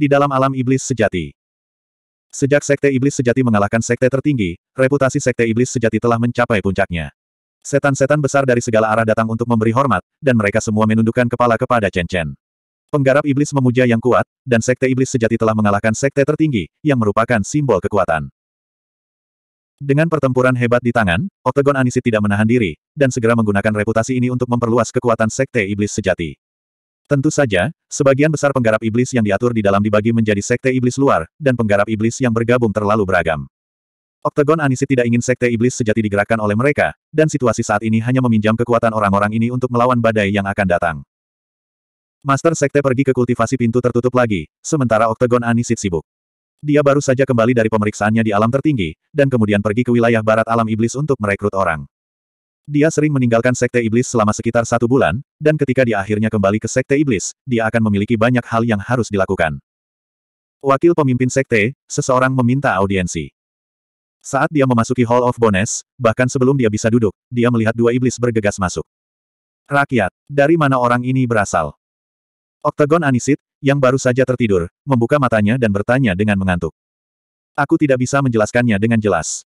di dalam alam iblis sejati. Sejak Sekte Iblis Sejati mengalahkan Sekte tertinggi, reputasi Sekte Iblis Sejati telah mencapai puncaknya. Setan-setan besar dari segala arah datang untuk memberi hormat, dan mereka semua menundukkan kepala kepada Chen Chen. Penggarap Iblis memuja yang kuat, dan Sekte Iblis Sejati telah mengalahkan Sekte tertinggi, yang merupakan simbol kekuatan. Dengan pertempuran hebat di tangan, Octagon Anisi tidak menahan diri, dan segera menggunakan reputasi ini untuk memperluas kekuatan Sekte Iblis Sejati. Tentu saja, sebagian besar penggarap iblis yang diatur di dalam dibagi menjadi sekte iblis luar, dan penggarap iblis yang bergabung terlalu beragam. Oktagon Anisi tidak ingin sekte iblis sejati digerakkan oleh mereka, dan situasi saat ini hanya meminjam kekuatan orang-orang ini untuk melawan badai yang akan datang. Master sekte pergi ke kultivasi pintu tertutup lagi, sementara Oktagon Anisit sibuk. Dia baru saja kembali dari pemeriksaannya di alam tertinggi, dan kemudian pergi ke wilayah barat alam iblis untuk merekrut orang. Dia sering meninggalkan Sekte Iblis selama sekitar satu bulan, dan ketika dia akhirnya kembali ke Sekte Iblis, dia akan memiliki banyak hal yang harus dilakukan. Wakil pemimpin Sekte, seseorang meminta audiensi. Saat dia memasuki Hall of Bones, bahkan sebelum dia bisa duduk, dia melihat dua iblis bergegas masuk. Rakyat, dari mana orang ini berasal? Oktagon Anisit, yang baru saja tertidur, membuka matanya dan bertanya dengan mengantuk. Aku tidak bisa menjelaskannya dengan jelas.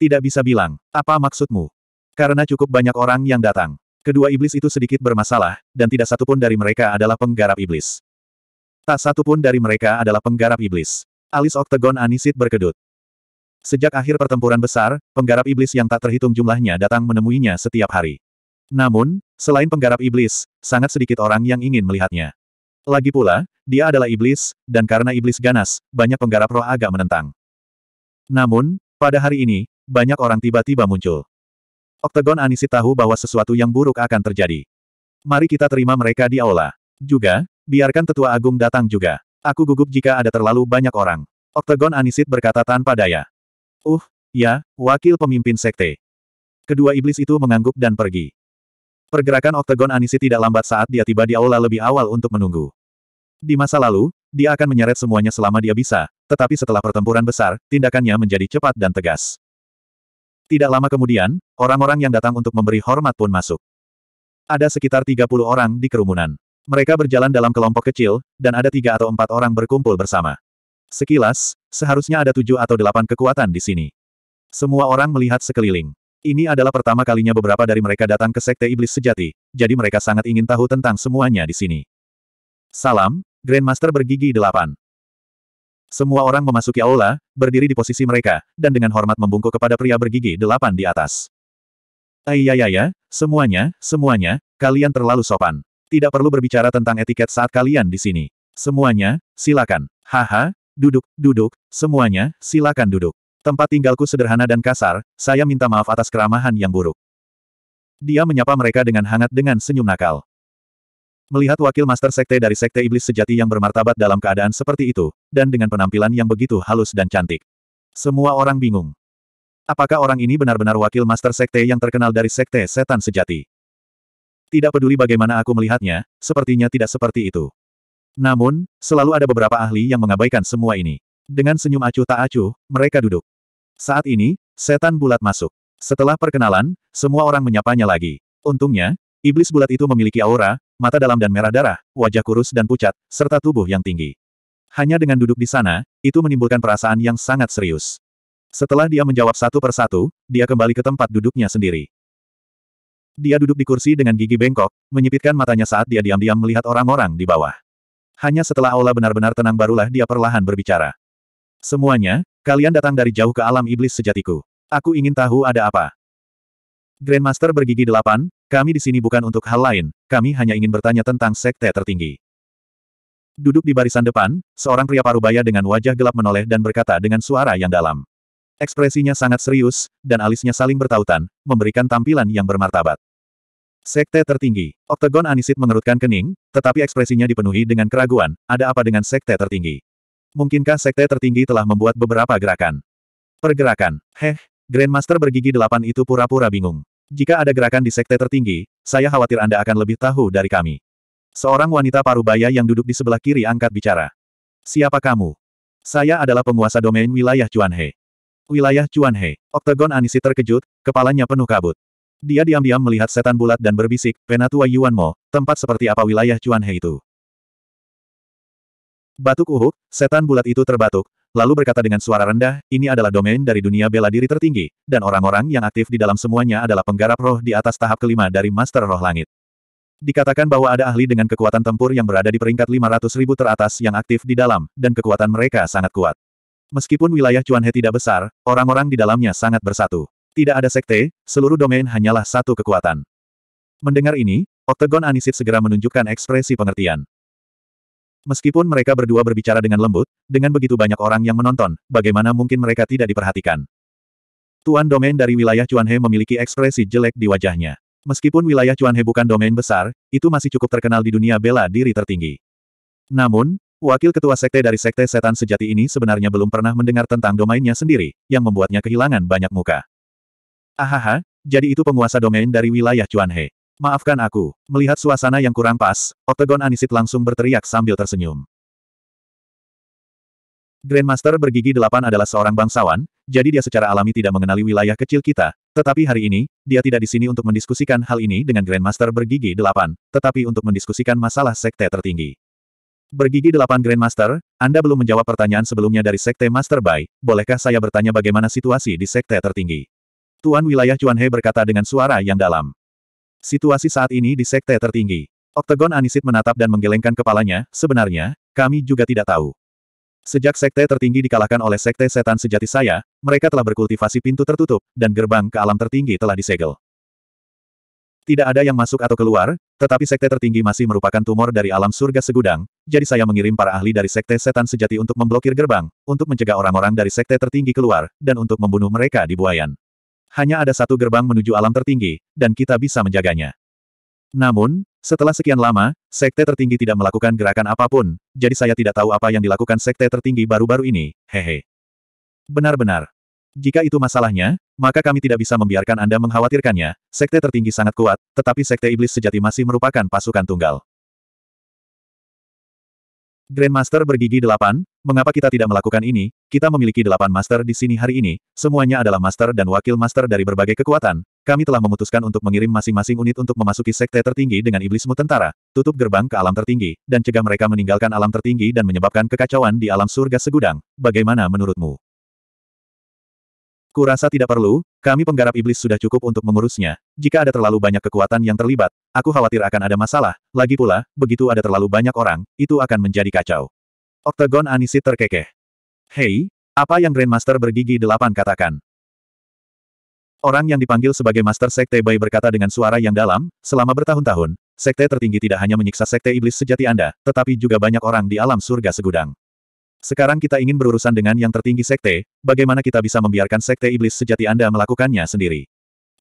Tidak bisa bilang, apa maksudmu? Karena cukup banyak orang yang datang. Kedua iblis itu sedikit bermasalah, dan tidak satupun dari mereka adalah penggarap iblis. Tak satupun dari mereka adalah penggarap iblis. Alis oktagon Anisit berkedut. Sejak akhir pertempuran besar, penggarap iblis yang tak terhitung jumlahnya datang menemuinya setiap hari. Namun, selain penggarap iblis, sangat sedikit orang yang ingin melihatnya. Lagi pula, dia adalah iblis, dan karena iblis ganas, banyak penggarap roh agak menentang. Namun, pada hari ini, banyak orang tiba-tiba muncul. Oktagon Anisi tahu bahwa sesuatu yang buruk akan terjadi. Mari kita terima mereka di aula. Juga, biarkan tetua agung datang juga. Aku gugup jika ada terlalu banyak orang. Oktagon Anisit berkata tanpa daya. Uh, ya, wakil pemimpin sekte. Kedua iblis itu mengangguk dan pergi. Pergerakan Oktagon Anisit tidak lambat saat dia tiba di aula lebih awal untuk menunggu. Di masa lalu, dia akan menyeret semuanya selama dia bisa, tetapi setelah pertempuran besar, tindakannya menjadi cepat dan tegas. Tidak lama kemudian, orang-orang yang datang untuk memberi hormat pun masuk. Ada sekitar 30 orang di kerumunan. Mereka berjalan dalam kelompok kecil, dan ada tiga atau empat orang berkumpul bersama. Sekilas, seharusnya ada tujuh atau delapan kekuatan di sini. Semua orang melihat sekeliling. Ini adalah pertama kalinya beberapa dari mereka datang ke Sekte Iblis Sejati, jadi mereka sangat ingin tahu tentang semuanya di sini. Salam, Grandmaster bergigi delapan. Semua orang memasuki aula, berdiri di posisi mereka, dan dengan hormat membungkuk kepada pria bergigi delapan di atas. Ayayaya, ya, ya, semuanya, semuanya, kalian terlalu sopan. Tidak perlu berbicara tentang etiket saat kalian di sini. Semuanya, silakan. Haha, duduk, duduk, semuanya, silakan duduk. Tempat tinggalku sederhana dan kasar, saya minta maaf atas keramahan yang buruk. Dia menyapa mereka dengan hangat dengan senyum nakal. Melihat wakil master sekte dari sekte iblis sejati yang bermartabat dalam keadaan seperti itu, dan dengan penampilan yang begitu halus dan cantik. Semua orang bingung. Apakah orang ini benar-benar wakil master sekte yang terkenal dari sekte setan sejati? Tidak peduli bagaimana aku melihatnya, sepertinya tidak seperti itu. Namun, selalu ada beberapa ahli yang mengabaikan semua ini. Dengan senyum acuh tak acuh, mereka duduk. Saat ini, setan bulat masuk. Setelah perkenalan, semua orang menyapanya lagi. Untungnya, iblis bulat itu memiliki aura, mata dalam dan merah darah, wajah kurus dan pucat, serta tubuh yang tinggi. Hanya dengan duduk di sana, itu menimbulkan perasaan yang sangat serius. Setelah dia menjawab satu persatu, dia kembali ke tempat duduknya sendiri. Dia duduk di kursi dengan gigi bengkok, menyipitkan matanya saat dia diam-diam melihat orang-orang di bawah. Hanya setelah aula benar-benar tenang barulah dia perlahan berbicara. Semuanya, kalian datang dari jauh ke alam iblis sejatiku. Aku ingin tahu ada apa. Grandmaster bergigi delapan, kami di sini bukan untuk hal lain, kami hanya ingin bertanya tentang sekte tertinggi. Duduk di barisan depan, seorang pria parubaya dengan wajah gelap menoleh dan berkata dengan suara yang dalam. Ekspresinya sangat serius, dan alisnya saling bertautan, memberikan tampilan yang bermartabat. Sekte tertinggi. Oktagon Anisit mengerutkan kening, tetapi ekspresinya dipenuhi dengan keraguan, ada apa dengan sekte tertinggi? Mungkinkah sekte tertinggi telah membuat beberapa gerakan? Pergerakan. Heh, Grandmaster bergigi delapan itu pura-pura bingung. Jika ada gerakan di sekte tertinggi, saya khawatir Anda akan lebih tahu dari kami. Seorang wanita parubaya yang duduk di sebelah kiri angkat bicara. Siapa kamu? Saya adalah penguasa domain wilayah Cuanhe. Wilayah Cuanhe. Oktagon Anisi terkejut, kepalanya penuh kabut. Dia diam-diam melihat setan bulat dan berbisik, Penatua Yuanmo, tempat seperti apa wilayah Cuanhe itu? Batuk uhuk, setan bulat itu terbatuk, lalu berkata dengan suara rendah, ini adalah domain dari dunia bela diri tertinggi, dan orang-orang yang aktif di dalam semuanya adalah penggarap roh di atas tahap kelima dari Master Roh Langit. Dikatakan bahwa ada ahli dengan kekuatan tempur yang berada di peringkat 500 ribu teratas yang aktif di dalam, dan kekuatan mereka sangat kuat. Meskipun wilayah Cuanhe tidak besar, orang-orang di dalamnya sangat bersatu. Tidak ada sekte, seluruh domain hanyalah satu kekuatan. Mendengar ini, Octagon Anisit segera menunjukkan ekspresi pengertian. Meskipun mereka berdua berbicara dengan lembut, dengan begitu banyak orang yang menonton, bagaimana mungkin mereka tidak diperhatikan? Tuan domain dari wilayah Cuanhe memiliki ekspresi jelek di wajahnya. Meskipun wilayah Cuanhe bukan domain besar, itu masih cukup terkenal di dunia bela diri tertinggi. Namun, wakil ketua sekte dari sekte setan sejati ini sebenarnya belum pernah mendengar tentang domainnya sendiri, yang membuatnya kehilangan banyak muka. Ahaha, jadi itu penguasa domain dari wilayah Cuanhe. Maafkan aku. Melihat suasana yang kurang pas, Oktagon Anisit langsung berteriak sambil tersenyum. Grandmaster bergigi delapan adalah seorang bangsawan, jadi dia secara alami tidak mengenali wilayah kecil kita. Tetapi hari ini, dia tidak di sini untuk mendiskusikan hal ini dengan Grandmaster bergigi delapan, tetapi untuk mendiskusikan masalah sekte tertinggi. Bergigi delapan Grandmaster, Anda belum menjawab pertanyaan sebelumnya dari sekte Master Bai, bolehkah saya bertanya bagaimana situasi di sekte tertinggi? Tuan wilayah He berkata dengan suara yang dalam. Situasi saat ini di sekte tertinggi. Oktagon Anisit menatap dan menggelengkan kepalanya, sebenarnya, kami juga tidak tahu. Sejak sekte tertinggi dikalahkan oleh sekte setan sejati saya, mereka telah berkultivasi pintu tertutup, dan gerbang ke alam tertinggi telah disegel. Tidak ada yang masuk atau keluar, tetapi sekte tertinggi masih merupakan tumor dari alam surga segudang, jadi saya mengirim para ahli dari sekte setan sejati untuk memblokir gerbang, untuk mencegah orang-orang dari sekte tertinggi keluar, dan untuk membunuh mereka di buayan hanya ada satu gerbang menuju alam tertinggi, dan kita bisa menjaganya. Namun, setelah sekian lama, sekte tertinggi tidak melakukan gerakan apapun, jadi saya tidak tahu apa yang dilakukan sekte tertinggi baru-baru ini, hehe. Benar-benar. Jika itu masalahnya, maka kami tidak bisa membiarkan Anda mengkhawatirkannya, sekte tertinggi sangat kuat, tetapi sekte iblis sejati masih merupakan pasukan tunggal. Grandmaster bergigi delapan, Mengapa kita tidak melakukan ini? Kita memiliki delapan master di sini hari ini, semuanya adalah master dan wakil master dari berbagai kekuatan. Kami telah memutuskan untuk mengirim masing-masing unit untuk memasuki sekte tertinggi dengan iblismu tentara, tutup gerbang ke alam tertinggi, dan cegah mereka meninggalkan alam tertinggi dan menyebabkan kekacauan di alam surga segudang. Bagaimana menurutmu? Kurasa tidak perlu, kami penggarap iblis sudah cukup untuk mengurusnya. Jika ada terlalu banyak kekuatan yang terlibat, aku khawatir akan ada masalah. Lagi pula, begitu ada terlalu banyak orang, itu akan menjadi kacau. Oktagon Anisit terkekeh. Hei, apa yang Grandmaster bergigi delapan katakan? Orang yang dipanggil sebagai Master Sekte Bai berkata dengan suara yang dalam, selama bertahun-tahun, Sekte tertinggi tidak hanya menyiksa Sekte Iblis sejati Anda, tetapi juga banyak orang di alam surga segudang. Sekarang kita ingin berurusan dengan yang tertinggi Sekte, bagaimana kita bisa membiarkan Sekte Iblis sejati Anda melakukannya sendiri?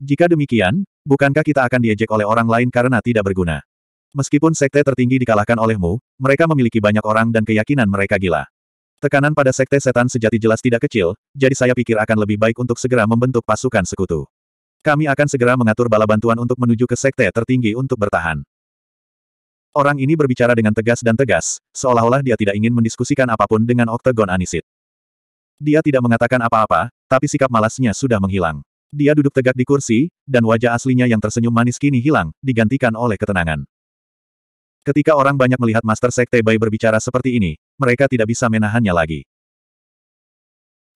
Jika demikian, bukankah kita akan diejek oleh orang lain karena tidak berguna? Meskipun sekte tertinggi dikalahkan olehmu, mereka memiliki banyak orang dan keyakinan mereka gila. Tekanan pada sekte setan sejati jelas tidak kecil, jadi saya pikir akan lebih baik untuk segera membentuk pasukan sekutu. Kami akan segera mengatur bala bantuan untuk menuju ke sekte tertinggi untuk bertahan. Orang ini berbicara dengan tegas dan tegas, seolah-olah dia tidak ingin mendiskusikan apapun dengan Oktagon Anisit. Dia tidak mengatakan apa-apa, tapi sikap malasnya sudah menghilang. Dia duduk tegak di kursi, dan wajah aslinya yang tersenyum manis kini hilang, digantikan oleh ketenangan. Ketika orang banyak melihat Master Sekte Bai berbicara seperti ini, mereka tidak bisa menahannya lagi.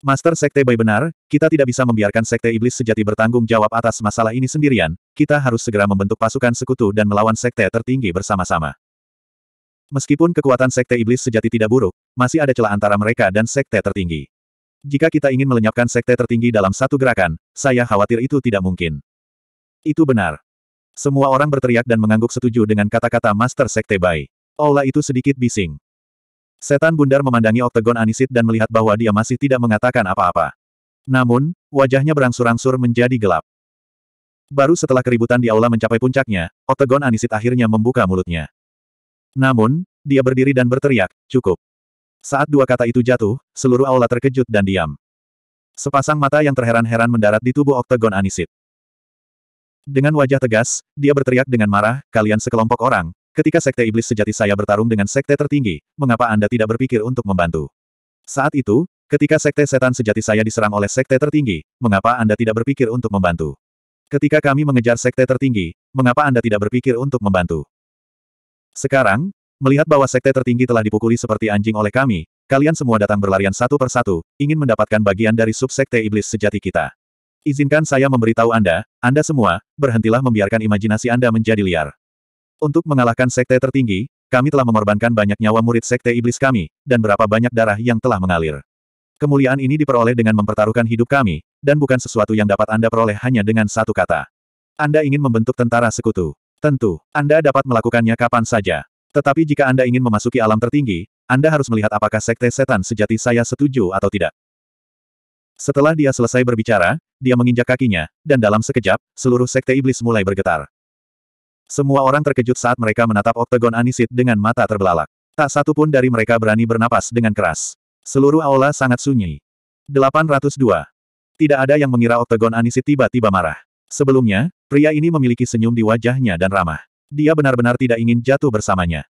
Master Sekte Bai benar, kita tidak bisa membiarkan Sekte Iblis sejati bertanggung jawab atas masalah ini sendirian, kita harus segera membentuk pasukan sekutu dan melawan Sekte tertinggi bersama-sama. Meskipun kekuatan Sekte Iblis sejati tidak buruk, masih ada celah antara mereka dan Sekte tertinggi. Jika kita ingin melenyapkan Sekte tertinggi dalam satu gerakan, saya khawatir itu tidak mungkin. Itu benar. Semua orang berteriak dan mengangguk setuju dengan kata-kata Master Sekte Bai. Aula itu sedikit bising. Setan bundar memandangi oktagon Anisit dan melihat bahwa dia masih tidak mengatakan apa-apa. Namun, wajahnya berangsur-angsur menjadi gelap. Baru setelah keributan di aula mencapai puncaknya, oktagon Anisit akhirnya membuka mulutnya. Namun, dia berdiri dan berteriak, cukup. Saat dua kata itu jatuh, seluruh aula terkejut dan diam. Sepasang mata yang terheran-heran mendarat di tubuh oktagon Anisit. Dengan wajah tegas, dia berteriak dengan marah, kalian sekelompok orang, ketika sekte iblis sejati saya bertarung dengan sekte tertinggi, mengapa Anda tidak berpikir untuk membantu? Saat itu, ketika sekte setan sejati saya diserang oleh sekte tertinggi, mengapa Anda tidak berpikir untuk membantu? Ketika kami mengejar sekte tertinggi, mengapa Anda tidak berpikir untuk membantu? Sekarang, melihat bahwa sekte tertinggi telah dipukuli seperti anjing oleh kami, kalian semua datang berlarian satu persatu, ingin mendapatkan bagian dari subsekte iblis sejati kita. Izinkan saya memberitahu Anda, Anda semua, berhentilah membiarkan imajinasi Anda menjadi liar. Untuk mengalahkan sekte tertinggi, kami telah mengorbankan banyak nyawa murid sekte iblis kami, dan berapa banyak darah yang telah mengalir. Kemuliaan ini diperoleh dengan mempertaruhkan hidup kami, dan bukan sesuatu yang dapat Anda peroleh hanya dengan satu kata. Anda ingin membentuk tentara sekutu. Tentu, Anda dapat melakukannya kapan saja. Tetapi jika Anda ingin memasuki alam tertinggi, Anda harus melihat apakah sekte setan sejati saya setuju atau tidak. Setelah dia selesai berbicara, dia menginjak kakinya, dan dalam sekejap, seluruh sekte iblis mulai bergetar. Semua orang terkejut saat mereka menatap oktagon Anisit dengan mata terbelalak. Tak satu pun dari mereka berani bernapas dengan keras. Seluruh aula sangat sunyi. 802. Tidak ada yang mengira oktagon Anisit tiba-tiba marah. Sebelumnya, pria ini memiliki senyum di wajahnya dan ramah. Dia benar-benar tidak ingin jatuh bersamanya.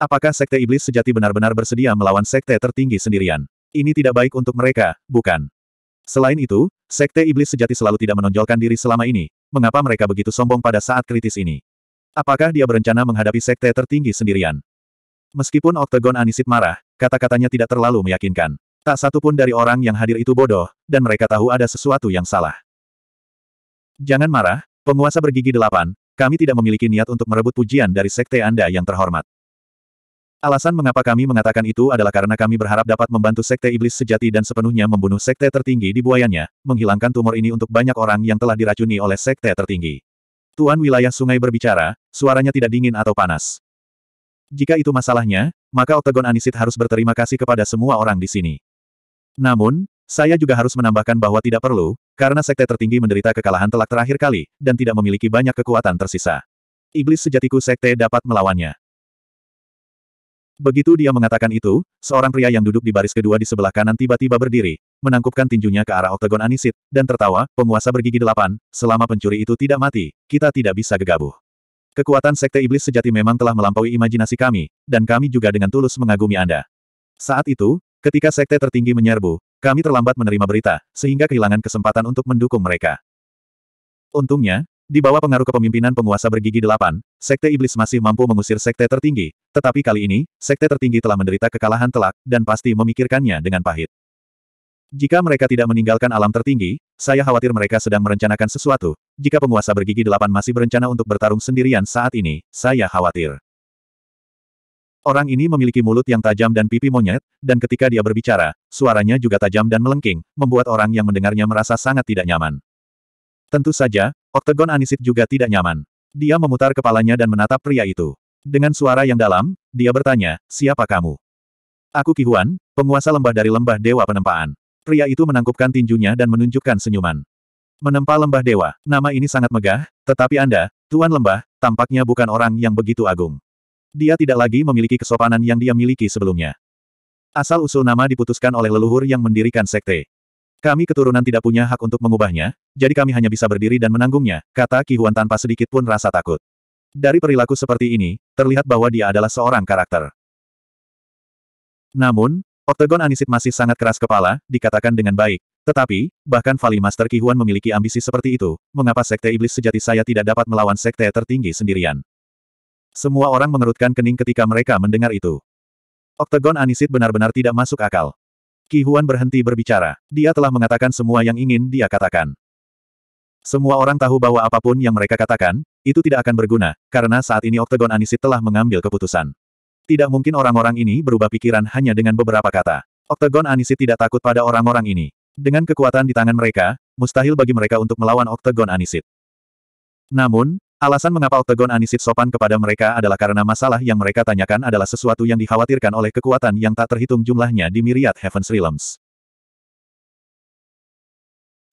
Apakah sekte iblis sejati benar-benar bersedia melawan sekte tertinggi sendirian? Ini tidak baik untuk mereka, bukan? Selain itu, Sekte Iblis Sejati selalu tidak menonjolkan diri selama ini, mengapa mereka begitu sombong pada saat kritis ini? Apakah dia berencana menghadapi sekte tertinggi sendirian? Meskipun Oktagon Anisit marah, kata-katanya tidak terlalu meyakinkan. Tak satu pun dari orang yang hadir itu bodoh, dan mereka tahu ada sesuatu yang salah. Jangan marah, penguasa bergigi delapan, kami tidak memiliki niat untuk merebut pujian dari sekte Anda yang terhormat. Alasan mengapa kami mengatakan itu adalah karena kami berharap dapat membantu Sekte Iblis Sejati dan sepenuhnya membunuh Sekte tertinggi di buayanya, menghilangkan tumor ini untuk banyak orang yang telah diracuni oleh Sekte tertinggi. Tuan wilayah sungai berbicara, suaranya tidak dingin atau panas. Jika itu masalahnya, maka Oktagon Anisit harus berterima kasih kepada semua orang di sini. Namun, saya juga harus menambahkan bahwa tidak perlu, karena Sekte tertinggi menderita kekalahan telak terakhir kali, dan tidak memiliki banyak kekuatan tersisa. Iblis sejatiku Sekte dapat melawannya. Begitu dia mengatakan itu, seorang pria yang duduk di baris kedua di sebelah kanan tiba-tiba berdiri, menangkupkan tinjunya ke arah oktagon Anisit, dan tertawa, penguasa bergigi delapan, selama pencuri itu tidak mati, kita tidak bisa gegabah. Kekuatan Sekte Iblis sejati memang telah melampaui imajinasi kami, dan kami juga dengan tulus mengagumi Anda. Saat itu, ketika Sekte tertinggi menyerbu, kami terlambat menerima berita, sehingga kehilangan kesempatan untuk mendukung mereka. Untungnya, di bawah pengaruh kepemimpinan penguasa bergigi delapan, Sekte Iblis masih mampu mengusir Sekte tertinggi, tetapi kali ini, Sekte tertinggi telah menderita kekalahan telak, dan pasti memikirkannya dengan pahit. Jika mereka tidak meninggalkan alam tertinggi, saya khawatir mereka sedang merencanakan sesuatu. Jika penguasa bergigi delapan masih berencana untuk bertarung sendirian saat ini, saya khawatir. Orang ini memiliki mulut yang tajam dan pipi monyet, dan ketika dia berbicara, suaranya juga tajam dan melengking, membuat orang yang mendengarnya merasa sangat tidak nyaman. Tentu saja, Oktagon Anisit juga tidak nyaman. Dia memutar kepalanya dan menatap pria itu. Dengan suara yang dalam, dia bertanya, siapa kamu? Aku Kihuan, penguasa lembah dari lembah Dewa Penempaan. Pria itu menangkupkan tinjunya dan menunjukkan senyuman. Menempa lembah dewa, nama ini sangat megah, tetapi Anda, Tuan Lembah, tampaknya bukan orang yang begitu agung. Dia tidak lagi memiliki kesopanan yang dia miliki sebelumnya. Asal-usul nama diputuskan oleh leluhur yang mendirikan sekte. Kami keturunan tidak punya hak untuk mengubahnya, jadi kami hanya bisa berdiri dan menanggungnya, kata Ki Huan tanpa sedikit pun rasa takut. Dari perilaku seperti ini, terlihat bahwa dia adalah seorang karakter. Namun, Oktagon Anisit masih sangat keras kepala, dikatakan dengan baik. Tetapi, bahkan Vali Master Ki Huan memiliki ambisi seperti itu, mengapa Sekte Iblis sejati saya tidak dapat melawan Sekte tertinggi sendirian? Semua orang mengerutkan kening ketika mereka mendengar itu. Oktagon Anisit benar-benar tidak masuk akal. Qi Huan berhenti berbicara. Dia telah mengatakan semua yang ingin dia katakan. Semua orang tahu bahwa apapun yang mereka katakan, itu tidak akan berguna, karena saat ini Oktagon Anisit telah mengambil keputusan. Tidak mungkin orang-orang ini berubah pikiran hanya dengan beberapa kata. Oktagon Anisit tidak takut pada orang-orang ini. Dengan kekuatan di tangan mereka, mustahil bagi mereka untuk melawan Oktagon Anisit. Namun, Alasan mengapa Octagon Anisit sopan kepada mereka adalah karena masalah yang mereka tanyakan adalah sesuatu yang dikhawatirkan oleh kekuatan yang tak terhitung jumlahnya di Myriad Heavens Realms.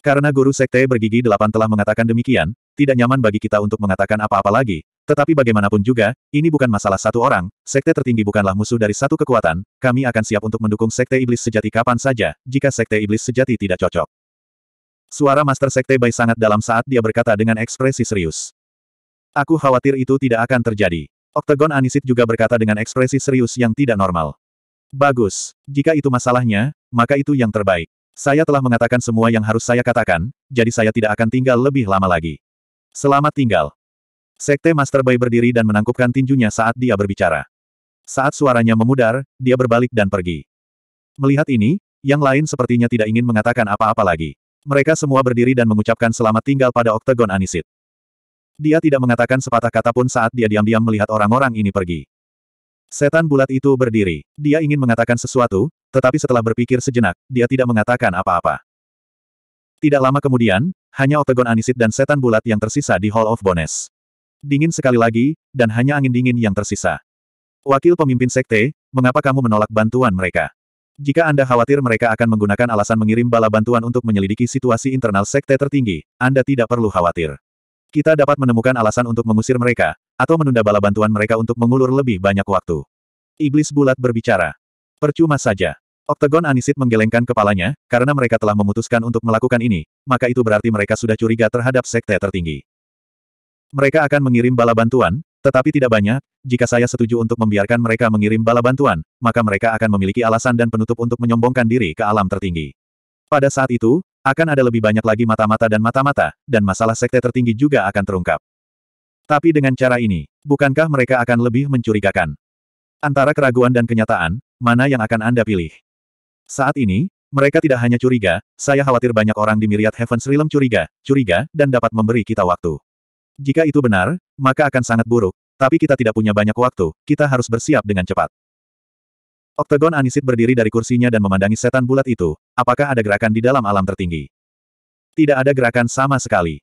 Karena guru sekte bergigi delapan telah mengatakan demikian, tidak nyaman bagi kita untuk mengatakan apa-apa lagi, tetapi bagaimanapun juga, ini bukan masalah satu orang, sekte tertinggi bukanlah musuh dari satu kekuatan, kami akan siap untuk mendukung sekte iblis sejati kapan saja, jika sekte iblis sejati tidak cocok. Suara Master Sekte Bai sangat dalam saat dia berkata dengan ekspresi serius. Aku khawatir itu tidak akan terjadi. Oktagon Anisit juga berkata dengan ekspresi serius yang tidak normal. Bagus. Jika itu masalahnya, maka itu yang terbaik. Saya telah mengatakan semua yang harus saya katakan, jadi saya tidak akan tinggal lebih lama lagi. Selamat tinggal. Sekte Master Bay berdiri dan menangkupkan tinjunya saat dia berbicara. Saat suaranya memudar, dia berbalik dan pergi. Melihat ini, yang lain sepertinya tidak ingin mengatakan apa-apa lagi. Mereka semua berdiri dan mengucapkan selamat tinggal pada Oktagon Anisit. Dia tidak mengatakan sepatah kata pun saat dia diam-diam melihat orang-orang ini pergi. Setan bulat itu berdiri. Dia ingin mengatakan sesuatu, tetapi setelah berpikir sejenak, dia tidak mengatakan apa-apa. Tidak lama kemudian, hanya Octagon anisit dan setan bulat yang tersisa di Hall of Bones. Dingin sekali lagi, dan hanya angin dingin yang tersisa. Wakil pemimpin sekte, mengapa kamu menolak bantuan mereka? Jika Anda khawatir mereka akan menggunakan alasan mengirim bala bantuan untuk menyelidiki situasi internal sekte tertinggi, Anda tidak perlu khawatir. Kita dapat menemukan alasan untuk mengusir mereka, atau menunda bala bantuan mereka untuk mengulur lebih banyak waktu. Iblis bulat berbicara. Percuma saja. Oktagon Anisit menggelengkan kepalanya, karena mereka telah memutuskan untuk melakukan ini, maka itu berarti mereka sudah curiga terhadap sekte tertinggi. Mereka akan mengirim bala bantuan, tetapi tidak banyak, jika saya setuju untuk membiarkan mereka mengirim bala bantuan, maka mereka akan memiliki alasan dan penutup untuk menyombongkan diri ke alam tertinggi. Pada saat itu, akan ada lebih banyak lagi mata-mata dan mata-mata, dan masalah sekte tertinggi juga akan terungkap. Tapi dengan cara ini, bukankah mereka akan lebih mencurigakan? Antara keraguan dan kenyataan, mana yang akan Anda pilih? Saat ini, mereka tidak hanya curiga, saya khawatir banyak orang di Myriad Heavens Realm curiga, curiga, dan dapat memberi kita waktu. Jika itu benar, maka akan sangat buruk, tapi kita tidak punya banyak waktu, kita harus bersiap dengan cepat. Oktagon Anisit berdiri dari kursinya dan memandangi setan bulat itu, apakah ada gerakan di dalam alam tertinggi? Tidak ada gerakan sama sekali.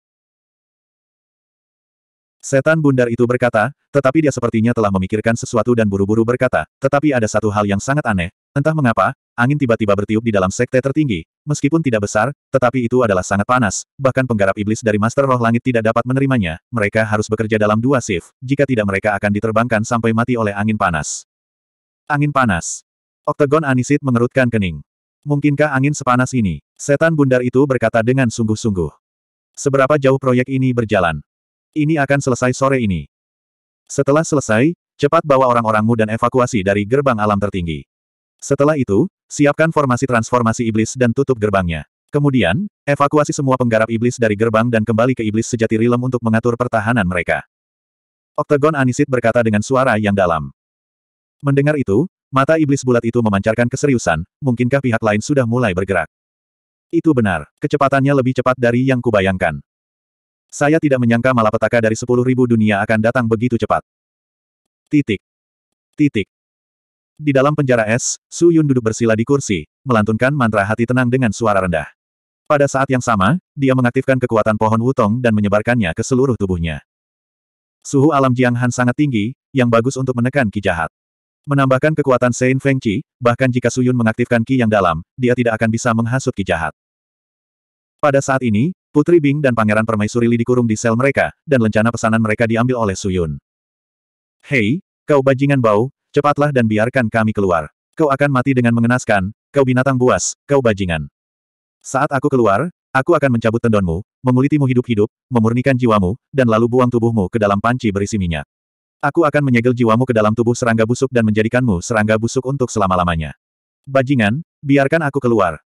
Setan bundar itu berkata, tetapi dia sepertinya telah memikirkan sesuatu dan buru-buru berkata, tetapi ada satu hal yang sangat aneh, entah mengapa, angin tiba-tiba bertiup di dalam sekte tertinggi, meskipun tidak besar, tetapi itu adalah sangat panas, bahkan penggarap iblis dari Master Roh Langit tidak dapat menerimanya, mereka harus bekerja dalam dua shift, jika tidak mereka akan diterbangkan sampai mati oleh angin panas. Angin panas. Oktagon Anisit mengerutkan kening. Mungkinkah angin sepanas ini? Setan bundar itu berkata dengan sungguh-sungguh. Seberapa jauh proyek ini berjalan? Ini akan selesai sore ini. Setelah selesai, cepat bawa orang-orangmu dan evakuasi dari gerbang alam tertinggi. Setelah itu, siapkan formasi transformasi iblis dan tutup gerbangnya. Kemudian, evakuasi semua penggarap iblis dari gerbang dan kembali ke iblis sejati Rilem untuk mengatur pertahanan mereka. Oktagon Anisit berkata dengan suara yang dalam. Mendengar itu, Mata iblis bulat itu memancarkan keseriusan, mungkinkah pihak lain sudah mulai bergerak? Itu benar, kecepatannya lebih cepat dari yang kubayangkan. Saya tidak menyangka malapetaka dari sepuluh ribu dunia akan datang begitu cepat. Titik. Titik. Di dalam penjara es, Su Yun duduk bersila di kursi, melantunkan mantra hati tenang dengan suara rendah. Pada saat yang sama, dia mengaktifkan kekuatan pohon wutong dan menyebarkannya ke seluruh tubuhnya. Suhu alam Jiang Han sangat tinggi, yang bagus untuk menekan ki jahat. Menambahkan kekuatan Sein Feng Qi, bahkan jika Suyun mengaktifkan Qi yang dalam, dia tidak akan bisa menghasut Qi jahat. Pada saat ini, Putri Bing dan Pangeran Permaisuri Li dikurung di sel mereka, dan lencana pesanan mereka diambil oleh Suyun. Hei, kau bajingan bau, cepatlah dan biarkan kami keluar. Kau akan mati dengan mengenaskan, kau binatang buas, kau bajingan. Saat aku keluar, aku akan mencabut tendonmu, mengulitimu hidup-hidup, memurnikan jiwamu, dan lalu buang tubuhmu ke dalam panci berisi minyak. Aku akan menyegel jiwamu ke dalam tubuh serangga busuk dan menjadikanmu serangga busuk untuk selama-lamanya. Bajingan, biarkan aku keluar.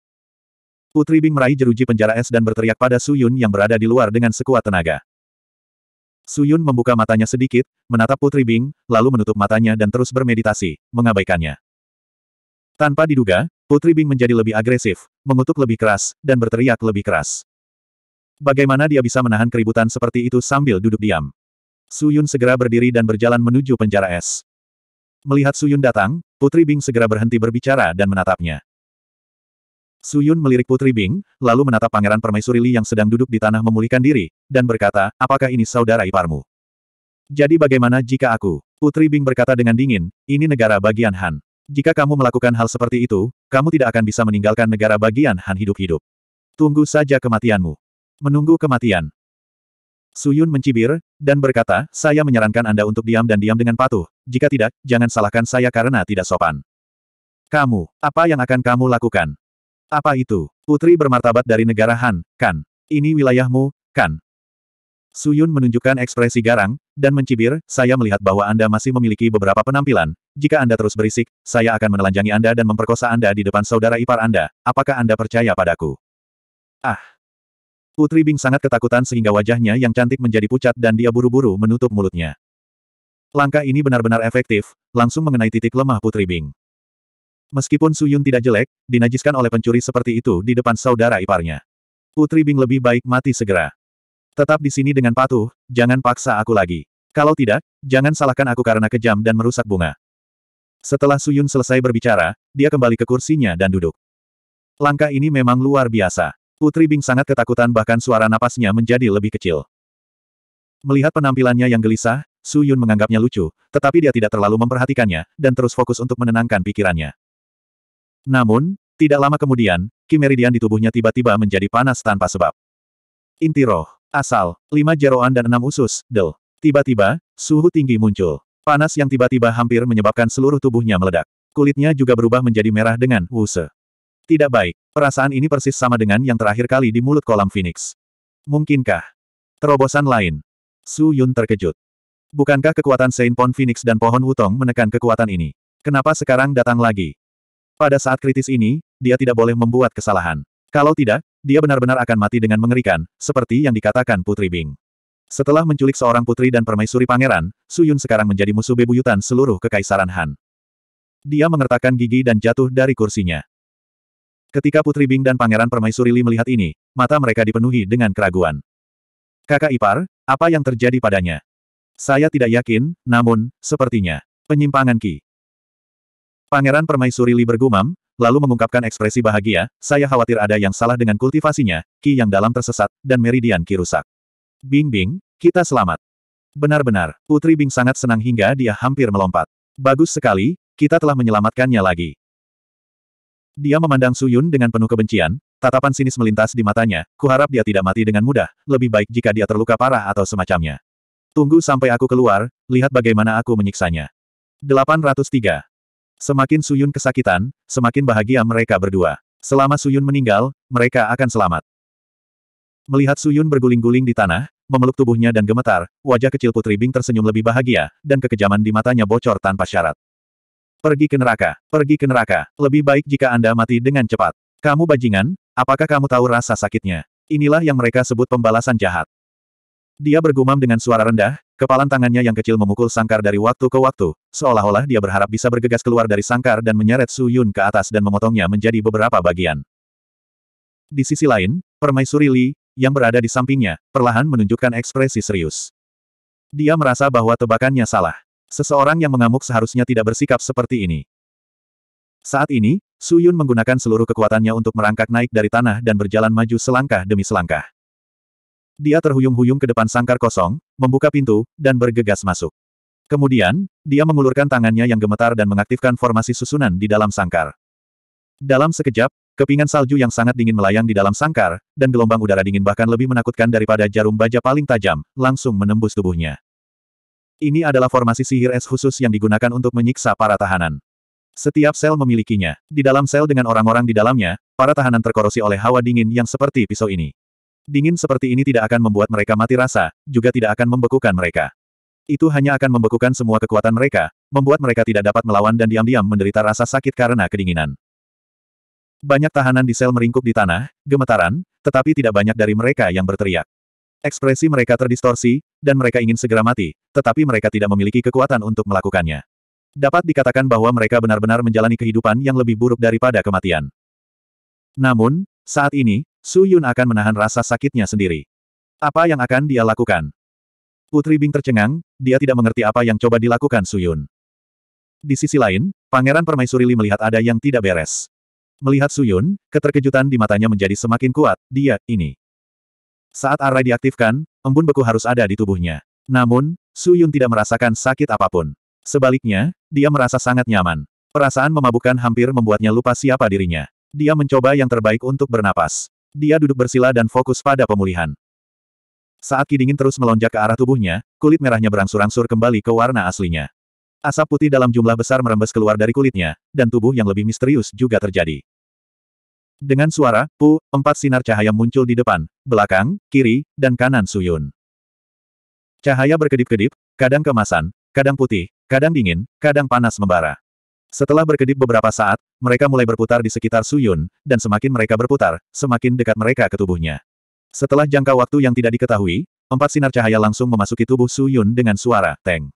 Putri Bing meraih jeruji penjara es dan berteriak pada Su Yun yang berada di luar dengan sekuat tenaga. Su Yun membuka matanya sedikit, menatap Putri Bing, lalu menutup matanya dan terus bermeditasi, mengabaikannya. Tanpa diduga, Putri Bing menjadi lebih agresif, mengutuk lebih keras, dan berteriak lebih keras. Bagaimana dia bisa menahan keributan seperti itu sambil duduk diam? Suyun segera berdiri dan berjalan menuju penjara es. Melihat Suyun datang, Putri Bing segera berhenti berbicara dan menatapnya. Suyun melirik Putri Bing, lalu menatap Pangeran Permaisuri Li yang sedang duduk di tanah memulihkan diri, dan berkata, apakah ini saudara iparmu? Jadi bagaimana jika aku? Putri Bing berkata dengan dingin, ini negara bagian Han. Jika kamu melakukan hal seperti itu, kamu tidak akan bisa meninggalkan negara bagian Han hidup-hidup. Tunggu saja kematianmu. Menunggu kematian, Suyun mencibir, dan berkata, saya menyarankan Anda untuk diam dan diam dengan patuh. Jika tidak, jangan salahkan saya karena tidak sopan. Kamu, apa yang akan kamu lakukan? Apa itu? Putri bermartabat dari negara Han, kan? Ini wilayahmu, kan? Suyun menunjukkan ekspresi garang, dan mencibir, saya melihat bahwa Anda masih memiliki beberapa penampilan. Jika Anda terus berisik, saya akan menelanjangi Anda dan memperkosa Anda di depan saudara ipar Anda. Apakah Anda percaya padaku? Ah! Putri Bing sangat ketakutan sehingga wajahnya yang cantik menjadi pucat dan dia buru-buru menutup mulutnya. Langkah ini benar-benar efektif, langsung mengenai titik lemah Putri Bing. Meskipun Su Yun tidak jelek, dinajiskan oleh pencuri seperti itu di depan saudara iparnya. Putri Bing lebih baik mati segera. Tetap di sini dengan patuh, jangan paksa aku lagi. Kalau tidak, jangan salahkan aku karena kejam dan merusak bunga. Setelah Suyun selesai berbicara, dia kembali ke kursinya dan duduk. Langkah ini memang luar biasa. Putri Bing sangat ketakutan bahkan suara napasnya menjadi lebih kecil. Melihat penampilannya yang gelisah, Su Yun menganggapnya lucu, tetapi dia tidak terlalu memperhatikannya, dan terus fokus untuk menenangkan pikirannya. Namun, tidak lama kemudian, kimeridian di tubuhnya tiba-tiba menjadi panas tanpa sebab. Inti roh, asal, lima jeroan dan enam usus, del. Tiba-tiba, suhu tinggi muncul. Panas yang tiba-tiba hampir menyebabkan seluruh tubuhnya meledak. Kulitnya juga berubah menjadi merah dengan wuse. Tidak baik. Perasaan ini persis sama dengan yang terakhir kali di mulut kolam Phoenix. Mungkinkah? Terobosan lain. Su Yun terkejut. Bukankah kekuatan Saint Pond Phoenix dan pohon Wutong menekan kekuatan ini? Kenapa sekarang datang lagi? Pada saat kritis ini, dia tidak boleh membuat kesalahan. Kalau tidak, dia benar-benar akan mati dengan mengerikan, seperti yang dikatakan Putri Bing. Setelah menculik seorang putri dan permaisuri pangeran, Su Yun sekarang menjadi musuh bebuyutan seluruh kekaisaran Han. Dia mengertakkan gigi dan jatuh dari kursinya. Ketika Putri Bing dan Pangeran Permaisuri Li melihat ini, mata mereka dipenuhi dengan keraguan. Kakak ipar, apa yang terjadi padanya? Saya tidak yakin, namun, sepertinya, penyimpangan Ki. Pangeran Permaisuri Li bergumam, lalu mengungkapkan ekspresi bahagia, saya khawatir ada yang salah dengan kultivasinya, Ki yang dalam tersesat, dan meridian Ki rusak. Bing Bing, kita selamat. Benar-benar, Putri Bing sangat senang hingga dia hampir melompat. Bagus sekali, kita telah menyelamatkannya lagi. Dia memandang Su Yun dengan penuh kebencian, tatapan sinis melintas di matanya, kuharap dia tidak mati dengan mudah, lebih baik jika dia terluka parah atau semacamnya. Tunggu sampai aku keluar, lihat bagaimana aku menyiksanya. 803. Semakin Su Yun kesakitan, semakin bahagia mereka berdua. Selama Su Yun meninggal, mereka akan selamat. Melihat Su Yun berguling-guling di tanah, memeluk tubuhnya dan gemetar, wajah kecil Putri Bing tersenyum lebih bahagia, dan kekejaman di matanya bocor tanpa syarat. Pergi ke neraka, pergi ke neraka, lebih baik jika Anda mati dengan cepat. Kamu bajingan, apakah kamu tahu rasa sakitnya? Inilah yang mereka sebut pembalasan jahat. Dia bergumam dengan suara rendah, kepalan tangannya yang kecil memukul sangkar dari waktu ke waktu, seolah-olah dia berharap bisa bergegas keluar dari sangkar dan menyeret Su Yun ke atas dan memotongnya menjadi beberapa bagian. Di sisi lain, permaisuri Li, yang berada di sampingnya, perlahan menunjukkan ekspresi serius. Dia merasa bahwa tebakannya salah. Seseorang yang mengamuk seharusnya tidak bersikap seperti ini. Saat ini, Su Yun menggunakan seluruh kekuatannya untuk merangkak naik dari tanah dan berjalan maju selangkah demi selangkah. Dia terhuyung-huyung ke depan sangkar kosong, membuka pintu, dan bergegas masuk. Kemudian, dia mengulurkan tangannya yang gemetar dan mengaktifkan formasi susunan di dalam sangkar. Dalam sekejap, kepingan salju yang sangat dingin melayang di dalam sangkar, dan gelombang udara dingin bahkan lebih menakutkan daripada jarum baja paling tajam, langsung menembus tubuhnya. Ini adalah formasi sihir es khusus yang digunakan untuk menyiksa para tahanan. Setiap sel memilikinya. Di dalam sel dengan orang-orang di dalamnya, para tahanan terkorosi oleh hawa dingin yang seperti pisau ini. Dingin seperti ini tidak akan membuat mereka mati rasa, juga tidak akan membekukan mereka. Itu hanya akan membekukan semua kekuatan mereka, membuat mereka tidak dapat melawan dan diam-diam menderita rasa sakit karena kedinginan. Banyak tahanan di sel meringkuk di tanah, gemetaran, tetapi tidak banyak dari mereka yang berteriak. Ekspresi mereka terdistorsi, dan mereka ingin segera mati, tetapi mereka tidak memiliki kekuatan untuk melakukannya. Dapat dikatakan bahwa mereka benar-benar menjalani kehidupan yang lebih buruk daripada kematian. Namun, saat ini, Su Yun akan menahan rasa sakitnya sendiri. Apa yang akan dia lakukan? Putri Bing tercengang, dia tidak mengerti apa yang coba dilakukan Su Yun. Di sisi lain, Pangeran Permaisuri Li melihat ada yang tidak beres. Melihat Su Yun, keterkejutan di matanya menjadi semakin kuat, dia, ini. Saat arai diaktifkan, embun beku harus ada di tubuhnya. Namun, Su Yun tidak merasakan sakit apapun. Sebaliknya, dia merasa sangat nyaman. Perasaan memabukkan hampir membuatnya lupa siapa dirinya. Dia mencoba yang terbaik untuk bernapas. Dia duduk bersila dan fokus pada pemulihan. Saat ki terus melonjak ke arah tubuhnya, kulit merahnya berangsur-angsur kembali ke warna aslinya. Asap putih dalam jumlah besar merembes keluar dari kulitnya, dan tubuh yang lebih misterius juga terjadi. Dengan suara, pu, empat sinar cahaya muncul di depan, belakang, kiri, dan kanan Suyun. Cahaya berkedip-kedip, kadang kemasan, kadang putih, kadang dingin, kadang panas membara. Setelah berkedip beberapa saat, mereka mulai berputar di sekitar Suyun, dan semakin mereka berputar, semakin dekat mereka ke tubuhnya. Setelah jangka waktu yang tidak diketahui, empat sinar cahaya langsung memasuki tubuh Suyun dengan suara, teng.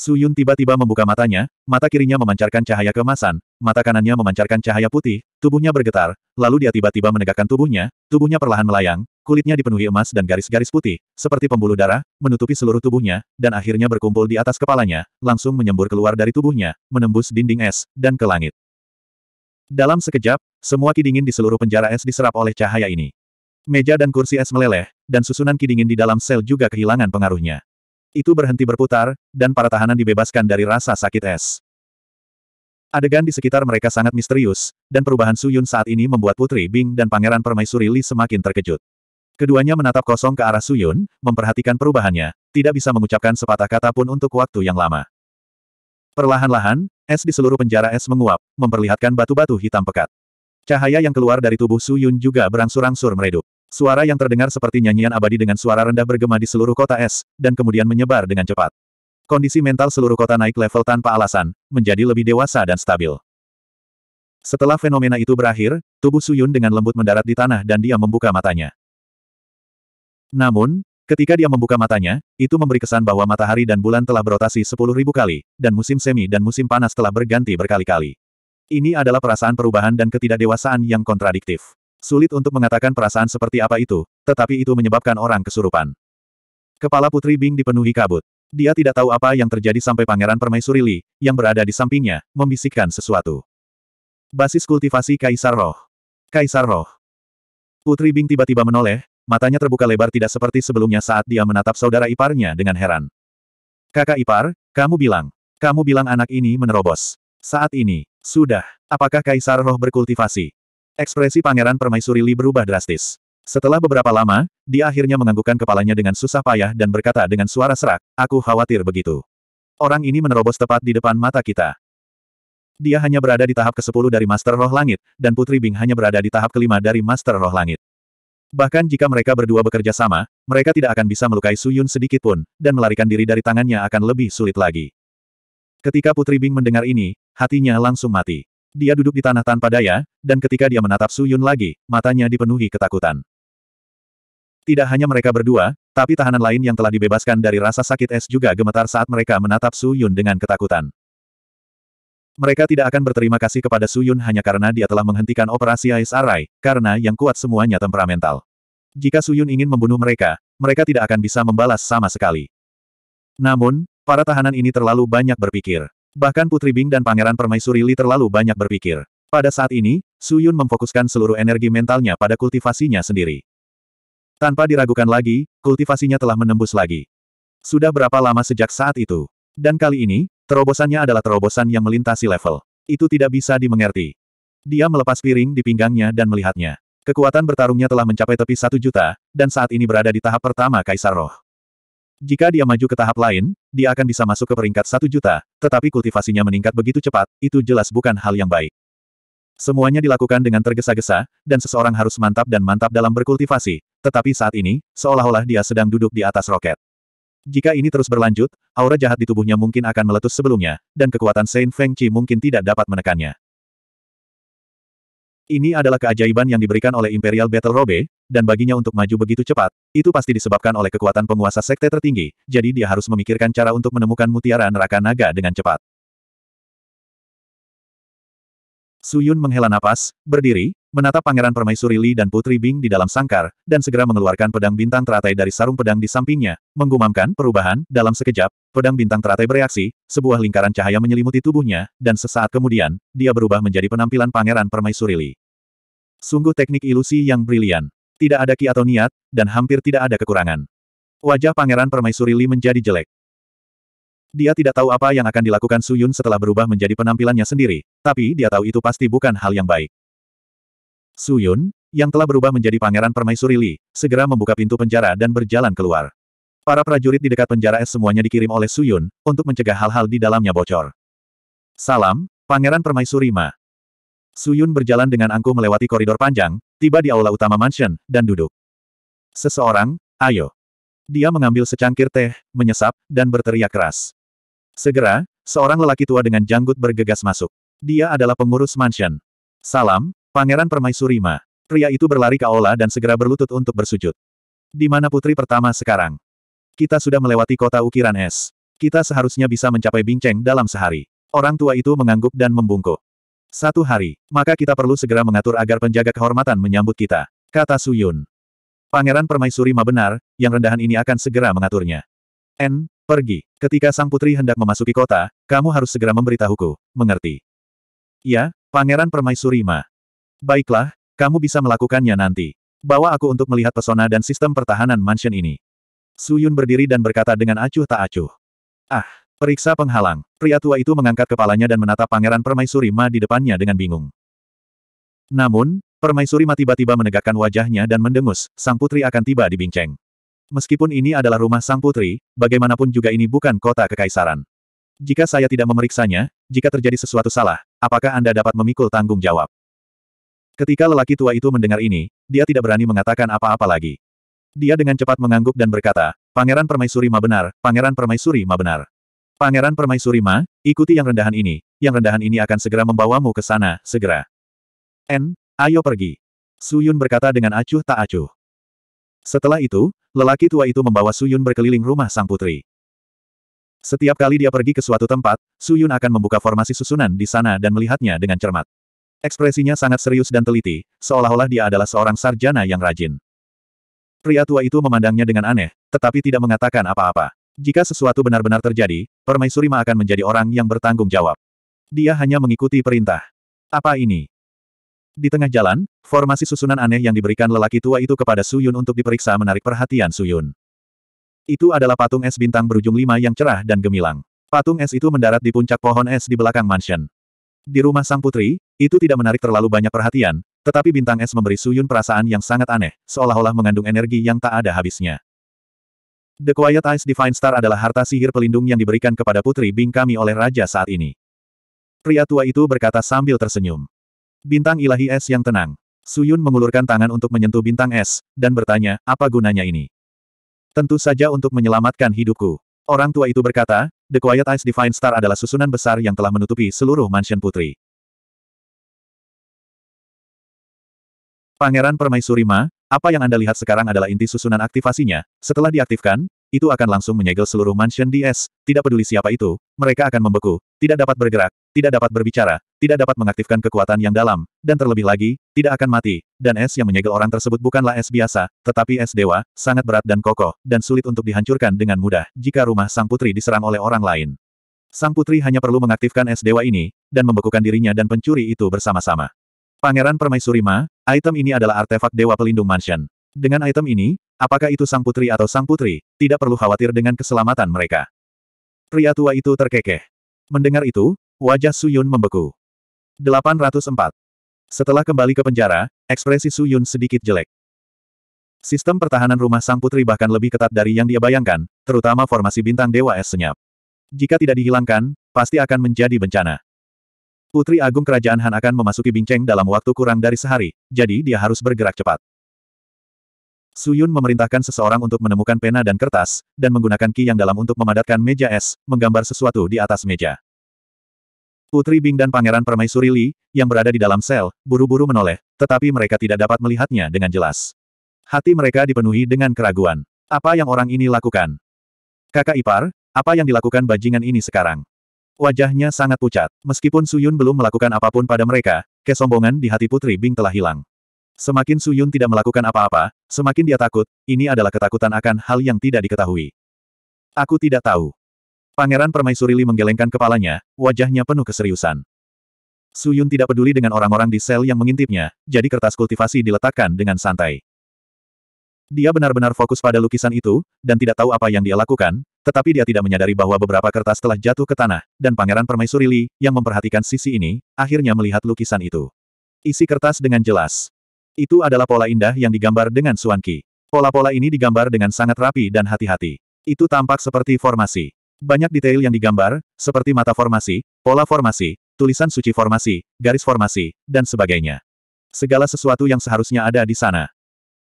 Su Yun tiba-tiba membuka matanya, mata kirinya memancarkan cahaya kemasan, mata kanannya memancarkan cahaya putih, tubuhnya bergetar, lalu dia tiba-tiba menegakkan tubuhnya, tubuhnya perlahan melayang, kulitnya dipenuhi emas dan garis-garis putih, seperti pembuluh darah, menutupi seluruh tubuhnya, dan akhirnya berkumpul di atas kepalanya, langsung menyembur keluar dari tubuhnya, menembus dinding es, dan ke langit. Dalam sekejap, semua kidingin di seluruh penjara es diserap oleh cahaya ini. Meja dan kursi es meleleh, dan susunan kidingin di dalam sel juga kehilangan pengaruhnya. Itu berhenti berputar, dan para tahanan dibebaskan dari rasa sakit es. Adegan di sekitar mereka sangat misterius, dan perubahan Suyun saat ini membuat Putri Bing dan Pangeran Permaisuri Li semakin terkejut. Keduanya menatap kosong ke arah Suyun, memperhatikan perubahannya, tidak bisa mengucapkan sepatah kata pun untuk waktu yang lama. Perlahan-lahan, es di seluruh penjara es menguap, memperlihatkan batu-batu hitam pekat. Cahaya yang keluar dari tubuh Suyun juga berangsur-angsur meredup. Suara yang terdengar seperti nyanyian abadi dengan suara rendah bergema di seluruh kota es, dan kemudian menyebar dengan cepat. Kondisi mental seluruh kota naik level tanpa alasan, menjadi lebih dewasa dan stabil. Setelah fenomena itu berakhir, tubuh Suyun dengan lembut mendarat di tanah dan dia membuka matanya. Namun, Ketika dia membuka matanya, itu memberi kesan bahwa matahari dan bulan telah berotasi 10.000 kali, dan musim semi dan musim panas telah berganti berkali-kali. Ini adalah perasaan perubahan dan ketidakdewasaan yang kontradiktif. Sulit untuk mengatakan perasaan seperti apa itu, tetapi itu menyebabkan orang kesurupan. Kepala Putri Bing dipenuhi kabut. Dia tidak tahu apa yang terjadi sampai Pangeran Permaisuri Li, yang berada di sampingnya, membisikkan sesuatu. Basis kultivasi Kaisar Roh. Kaisar Roh. Putri Bing tiba-tiba menoleh, matanya terbuka lebar tidak seperti sebelumnya saat dia menatap saudara iparnya dengan heran. Kakak ipar, kamu bilang. Kamu bilang anak ini menerobos. Saat ini, sudah. Apakah Kaisar Roh berkultivasi? Ekspresi Pangeran Permaisuri Li berubah drastis. Setelah beberapa lama, dia akhirnya menganggukkan kepalanya dengan susah payah dan berkata dengan suara serak, aku khawatir begitu. Orang ini menerobos tepat di depan mata kita. Dia hanya berada di tahap ke-10 dari Master Roh Langit, dan Putri Bing hanya berada di tahap kelima dari Master Roh Langit. Bahkan jika mereka berdua bekerja sama, mereka tidak akan bisa melukai Suyun pun, dan melarikan diri dari tangannya akan lebih sulit lagi. Ketika Putri Bing mendengar ini, hatinya langsung mati. Dia duduk di tanah tanpa daya, dan ketika dia menatap Su Yun lagi, matanya dipenuhi ketakutan. Tidak hanya mereka berdua, tapi tahanan lain yang telah dibebaskan dari rasa sakit es juga gemetar saat mereka menatap Su Yun dengan ketakutan. Mereka tidak akan berterima kasih kepada Su Yun hanya karena dia telah menghentikan operasi ASRI, Arai, karena yang kuat semuanya temperamental. Jika Su Yun ingin membunuh mereka, mereka tidak akan bisa membalas sama sekali. Namun, para tahanan ini terlalu banyak berpikir. Bahkan Putri Bing dan Pangeran Permaisuri Li terlalu banyak berpikir. Pada saat ini, Su Yun memfokuskan seluruh energi mentalnya pada kultivasinya sendiri. Tanpa diragukan lagi, kultivasinya telah menembus lagi. Sudah berapa lama sejak saat itu? Dan kali ini, terobosannya adalah terobosan yang melintasi level. Itu tidak bisa dimengerti. Dia melepas piring di pinggangnya dan melihatnya. Kekuatan bertarungnya telah mencapai tepi satu juta, dan saat ini berada di tahap pertama Kaisar Roh. Jika dia maju ke tahap lain, dia akan bisa masuk ke peringkat satu juta, tetapi kultivasinya meningkat begitu cepat, itu jelas bukan hal yang baik. Semuanya dilakukan dengan tergesa-gesa, dan seseorang harus mantap dan mantap dalam berkultivasi, tetapi saat ini, seolah-olah dia sedang duduk di atas roket. Jika ini terus berlanjut, aura jahat di tubuhnya mungkin akan meletus sebelumnya, dan kekuatan Saint Feng Qi mungkin tidak dapat menekannya. Ini adalah keajaiban yang diberikan oleh Imperial Battle Robe, dan baginya untuk maju begitu cepat, itu pasti disebabkan oleh kekuatan penguasa sekte tertinggi, jadi dia harus memikirkan cara untuk menemukan mutiara neraka naga dengan cepat. Suyun menghela napas, berdiri, menatap Pangeran Permaisuri Li dan Putri Bing di dalam sangkar, dan segera mengeluarkan pedang bintang teratai dari sarung pedang di sampingnya, menggumamkan perubahan, dalam sekejap, pedang bintang teratai bereaksi, sebuah lingkaran cahaya menyelimuti tubuhnya, dan sesaat kemudian, dia berubah menjadi penampilan Pangeran Permaisuri Li. Sungguh teknik ilusi yang brilian. Tidak ada ki atau niat, dan hampir tidak ada kekurangan. Wajah Pangeran Permaisuri Li menjadi jelek. Dia tidak tahu apa yang akan dilakukan Su Yun setelah berubah menjadi penampilannya sendiri, tapi dia tahu itu pasti bukan hal yang baik. Su Yun, yang telah berubah menjadi pangeran permaisuri Li, segera membuka pintu penjara dan berjalan keluar. Para prajurit di dekat penjara es semuanya dikirim oleh Su Yun untuk mencegah hal-hal di dalamnya bocor. Salam, Pangeran Permaisuri Ma. Su Yun berjalan dengan angkuh melewati koridor panjang, tiba di aula utama mansion, dan duduk. Seseorang, ayo. Dia mengambil secangkir teh, menyesap, dan berteriak keras. Segera, seorang lelaki tua dengan janggut bergegas masuk. Dia adalah pengurus mansion. Salam, Pangeran Permaisuri Ma. Pria itu berlari ke aula dan segera berlutut untuk bersujud. Di mana putri pertama sekarang? Kita sudah melewati kota ukiran es. Kita seharusnya bisa mencapai bingceng dalam sehari. Orang tua itu mengangguk dan membungkuk. Satu hari, maka kita perlu segera mengatur agar penjaga kehormatan menyambut kita, kata Suyun. Pangeran Permaisuri Ma benar, yang rendahan ini akan segera mengaturnya. N, Pergi. Ketika sang putri hendak memasuki kota, kamu harus segera memberitahuku. Mengerti? Ya, Pangeran Permaisuri Ma. Baiklah, kamu bisa melakukannya nanti. Bawa aku untuk melihat pesona dan sistem pertahanan mansion ini. Su Yun berdiri dan berkata dengan acuh tak acuh. Ah, periksa penghalang. Pria tua itu mengangkat kepalanya dan menatap Pangeran Permaisuri Ma di depannya dengan bingung. Namun, Permaisuri Ma tiba-tiba menegakkan wajahnya dan mendengus, sang putri akan tiba di Bingceng. Meskipun ini adalah rumah sang putri, bagaimanapun juga ini bukan kota kekaisaran. Jika saya tidak memeriksanya, jika terjadi sesuatu salah, apakah Anda dapat memikul tanggung jawab? Ketika lelaki tua itu mendengar ini, dia tidak berani mengatakan apa-apa lagi. Dia dengan cepat mengangguk dan berkata, Pangeran Permaisuri Ma benar, Pangeran Permaisuri Ma benar. Pangeran Permaisuri Ma, ikuti yang rendahan ini, yang rendahan ini akan segera membawamu ke sana, segera. N, ayo pergi. Suyun berkata dengan acuh tak acuh. Setelah itu, lelaki tua itu membawa Suyun berkeliling rumah sang putri. Setiap kali dia pergi ke suatu tempat, Suyun akan membuka formasi susunan di sana dan melihatnya dengan cermat. Ekspresinya sangat serius dan teliti, seolah-olah dia adalah seorang sarjana yang rajin. Pria tua itu memandangnya dengan aneh, tetapi tidak mengatakan apa-apa. Jika sesuatu benar-benar terjadi, Permaisuri Ma akan menjadi orang yang bertanggung jawab. Dia hanya mengikuti perintah. Apa ini? Di tengah jalan, formasi susunan aneh yang diberikan lelaki tua itu kepada Su Yun untuk diperiksa menarik perhatian Su Yun. Itu adalah patung es bintang berujung lima yang cerah dan gemilang. Patung es itu mendarat di puncak pohon es di belakang mansion. Di rumah sang putri, itu tidak menarik terlalu banyak perhatian, tetapi bintang es memberi Su Yun perasaan yang sangat aneh, seolah-olah mengandung energi yang tak ada habisnya. The Quiet Eyes Divine Star adalah harta sihir pelindung yang diberikan kepada Putri Bing kami oleh Raja saat ini. Pria tua itu berkata sambil tersenyum. Bintang ilahi es yang tenang. Suyun mengulurkan tangan untuk menyentuh bintang es, dan bertanya, apa gunanya ini? Tentu saja untuk menyelamatkan hidupku. Orang tua itu berkata, The Quiet Ice Divine Star adalah susunan besar yang telah menutupi seluruh mansion putri. Pangeran Permaisuri Ma, apa yang Anda lihat sekarang adalah inti susunan aktivasinya. Setelah diaktifkan, itu akan langsung menyegel seluruh mansion di es, tidak peduli siapa itu, mereka akan membeku, tidak dapat bergerak, tidak dapat berbicara, tidak dapat mengaktifkan kekuatan yang dalam, dan terlebih lagi, tidak akan mati, dan es yang menyegel orang tersebut bukanlah es biasa, tetapi es dewa, sangat berat dan kokoh, dan sulit untuk dihancurkan dengan mudah jika rumah sang putri diserang oleh orang lain. Sang putri hanya perlu mengaktifkan es dewa ini, dan membekukan dirinya dan pencuri itu bersama-sama. Pangeran Permaisuri Ma, item ini adalah artefak Dewa Pelindung Mansion. Dengan item ini, apakah itu sang putri atau sang putri, tidak perlu khawatir dengan keselamatan mereka. Pria tua itu terkekeh. Mendengar itu, Wajah Suyun membeku. 804. Setelah kembali ke penjara, ekspresi Suyun sedikit jelek. Sistem pertahanan rumah sang putri bahkan lebih ketat dari yang dia bayangkan, terutama formasi bintang Dewa Es Senyap. Jika tidak dihilangkan, pasti akan menjadi bencana. Putri Agung Kerajaan Han akan memasuki Bingceng dalam waktu kurang dari sehari, jadi dia harus bergerak cepat. Suyun memerintahkan seseorang untuk menemukan pena dan kertas, dan menggunakan ki yang dalam untuk memadatkan meja es, menggambar sesuatu di atas meja. Putri Bing dan Pangeran Permaisuri Li, yang berada di dalam sel, buru-buru menoleh, tetapi mereka tidak dapat melihatnya dengan jelas. Hati mereka dipenuhi dengan keraguan. Apa yang orang ini lakukan? Kakak ipar, apa yang dilakukan bajingan ini sekarang? Wajahnya sangat pucat. Meskipun Suyun belum melakukan apapun pada mereka, kesombongan di hati Putri Bing telah hilang. Semakin Suyun tidak melakukan apa-apa, semakin dia takut, ini adalah ketakutan akan hal yang tidak diketahui. Aku tidak tahu. Pangeran Permaisuri Li menggelengkan kepalanya, wajahnya penuh keseriusan. Su Yun tidak peduli dengan orang-orang di sel yang mengintipnya, jadi kertas kultivasi diletakkan dengan santai. Dia benar-benar fokus pada lukisan itu, dan tidak tahu apa yang dia lakukan, tetapi dia tidak menyadari bahwa beberapa kertas telah jatuh ke tanah, dan Pangeran Permaisuri Li, yang memperhatikan sisi ini, akhirnya melihat lukisan itu. Isi kertas dengan jelas. Itu adalah pola indah yang digambar dengan Suan Pola-pola ini digambar dengan sangat rapi dan hati-hati. Itu tampak seperti formasi. Banyak detail yang digambar, seperti mata formasi, pola formasi, tulisan suci formasi, garis formasi, dan sebagainya. Segala sesuatu yang seharusnya ada di sana.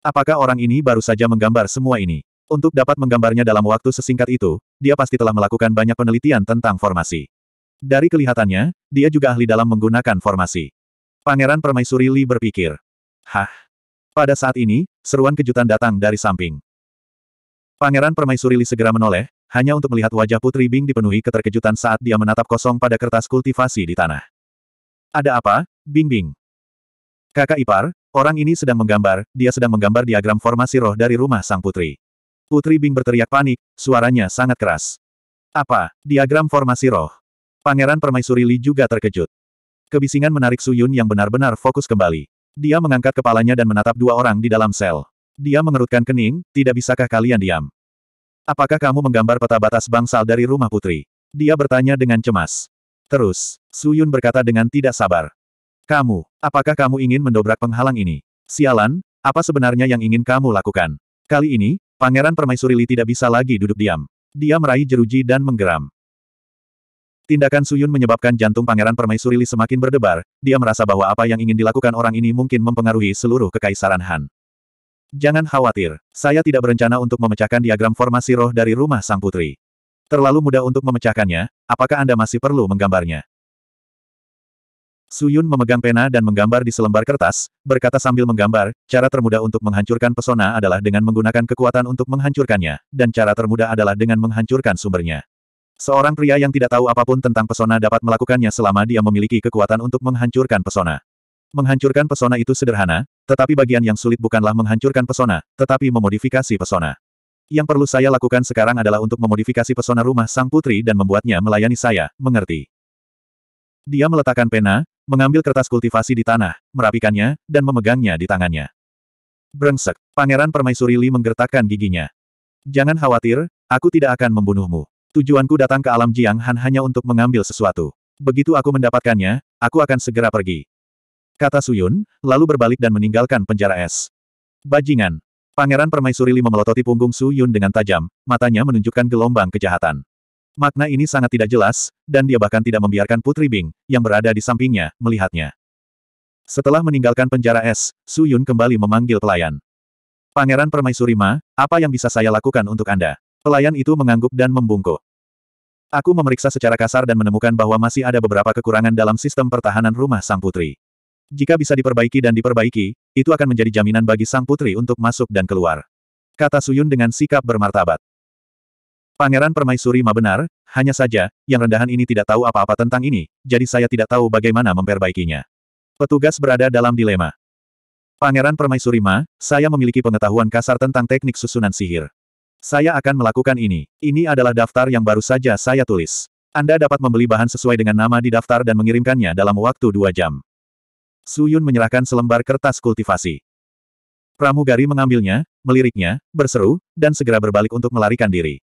Apakah orang ini baru saja menggambar semua ini? Untuk dapat menggambarnya dalam waktu sesingkat itu, dia pasti telah melakukan banyak penelitian tentang formasi. Dari kelihatannya, dia juga ahli dalam menggunakan formasi. Pangeran Permaisuri Li berpikir. Hah? Pada saat ini, seruan kejutan datang dari samping. Pangeran Permaisuri Li segera menoleh, hanya untuk melihat wajah Putri Bing dipenuhi keterkejutan saat dia menatap kosong pada kertas kultivasi di tanah. Ada apa, Bing Bing? Kakak ipar, orang ini sedang menggambar, dia sedang menggambar diagram formasi roh dari rumah sang putri. Putri Bing berteriak panik, suaranya sangat keras. Apa, diagram formasi roh? Pangeran Permaisuri Li juga terkejut. Kebisingan menarik Suyun yang benar-benar fokus kembali. Dia mengangkat kepalanya dan menatap dua orang di dalam sel. Dia mengerutkan kening, tidak bisakah kalian diam? Apakah kamu menggambar peta batas bangsal dari rumah putri? Dia bertanya dengan cemas. Terus, Su Yun berkata dengan tidak sabar. Kamu, apakah kamu ingin mendobrak penghalang ini? Sialan, apa sebenarnya yang ingin kamu lakukan? Kali ini, Pangeran Permaisuri Li tidak bisa lagi duduk diam. Dia meraih jeruji dan menggeram. Tindakan Suyun menyebabkan jantung Pangeran Permaisuri Li semakin berdebar, dia merasa bahwa apa yang ingin dilakukan orang ini mungkin mempengaruhi seluruh kekaisaran Han. Jangan khawatir, saya tidak berencana untuk memecahkan diagram formasi roh dari rumah sang putri. Terlalu mudah untuk memecahkannya, apakah Anda masih perlu menggambarnya? Suyun memegang pena dan menggambar di selembar kertas, berkata sambil menggambar, cara termudah untuk menghancurkan pesona adalah dengan menggunakan kekuatan untuk menghancurkannya, dan cara termudah adalah dengan menghancurkan sumbernya. Seorang pria yang tidak tahu apapun tentang pesona dapat melakukannya selama dia memiliki kekuatan untuk menghancurkan pesona. Menghancurkan pesona itu sederhana, tetapi bagian yang sulit bukanlah menghancurkan pesona, tetapi memodifikasi pesona. Yang perlu saya lakukan sekarang adalah untuk memodifikasi pesona rumah sang putri dan membuatnya melayani saya, mengerti. Dia meletakkan pena, mengambil kertas kultivasi di tanah, merapikannya, dan memegangnya di tangannya. Brengsek, Pangeran Permaisuri Li menggertakkan giginya. Jangan khawatir, aku tidak akan membunuhmu. Tujuanku datang ke alam Jiang Han hanya untuk mengambil sesuatu. Begitu aku mendapatkannya, aku akan segera pergi. Kata Suyun, lalu berbalik dan meninggalkan penjara es. Bajingan. Pangeran Permaisuri lima melototi punggung Suyun dengan tajam, matanya menunjukkan gelombang kejahatan. Makna ini sangat tidak jelas, dan dia bahkan tidak membiarkan Putri Bing, yang berada di sampingnya, melihatnya. Setelah meninggalkan penjara es, Su Yun kembali memanggil pelayan. Pangeran Permaisuri Ma, apa yang bisa saya lakukan untuk Anda? Pelayan itu mengangguk dan membungkuk. Aku memeriksa secara kasar dan menemukan bahwa masih ada beberapa kekurangan dalam sistem pertahanan rumah sang putri. Jika bisa diperbaiki dan diperbaiki, itu akan menjadi jaminan bagi sang putri untuk masuk dan keluar. Kata Suyun dengan sikap bermartabat. Pangeran Permaisuri Ma benar, hanya saja, yang rendahan ini tidak tahu apa-apa tentang ini, jadi saya tidak tahu bagaimana memperbaikinya. Petugas berada dalam dilema. Pangeran Permaisuri Ma, saya memiliki pengetahuan kasar tentang teknik susunan sihir. Saya akan melakukan ini. Ini adalah daftar yang baru saja saya tulis. Anda dapat membeli bahan sesuai dengan nama di daftar dan mengirimkannya dalam waktu dua jam. Su Yun menyerahkan selembar kertas kultivasi. Pramugari mengambilnya, meliriknya, berseru, dan segera berbalik untuk melarikan diri.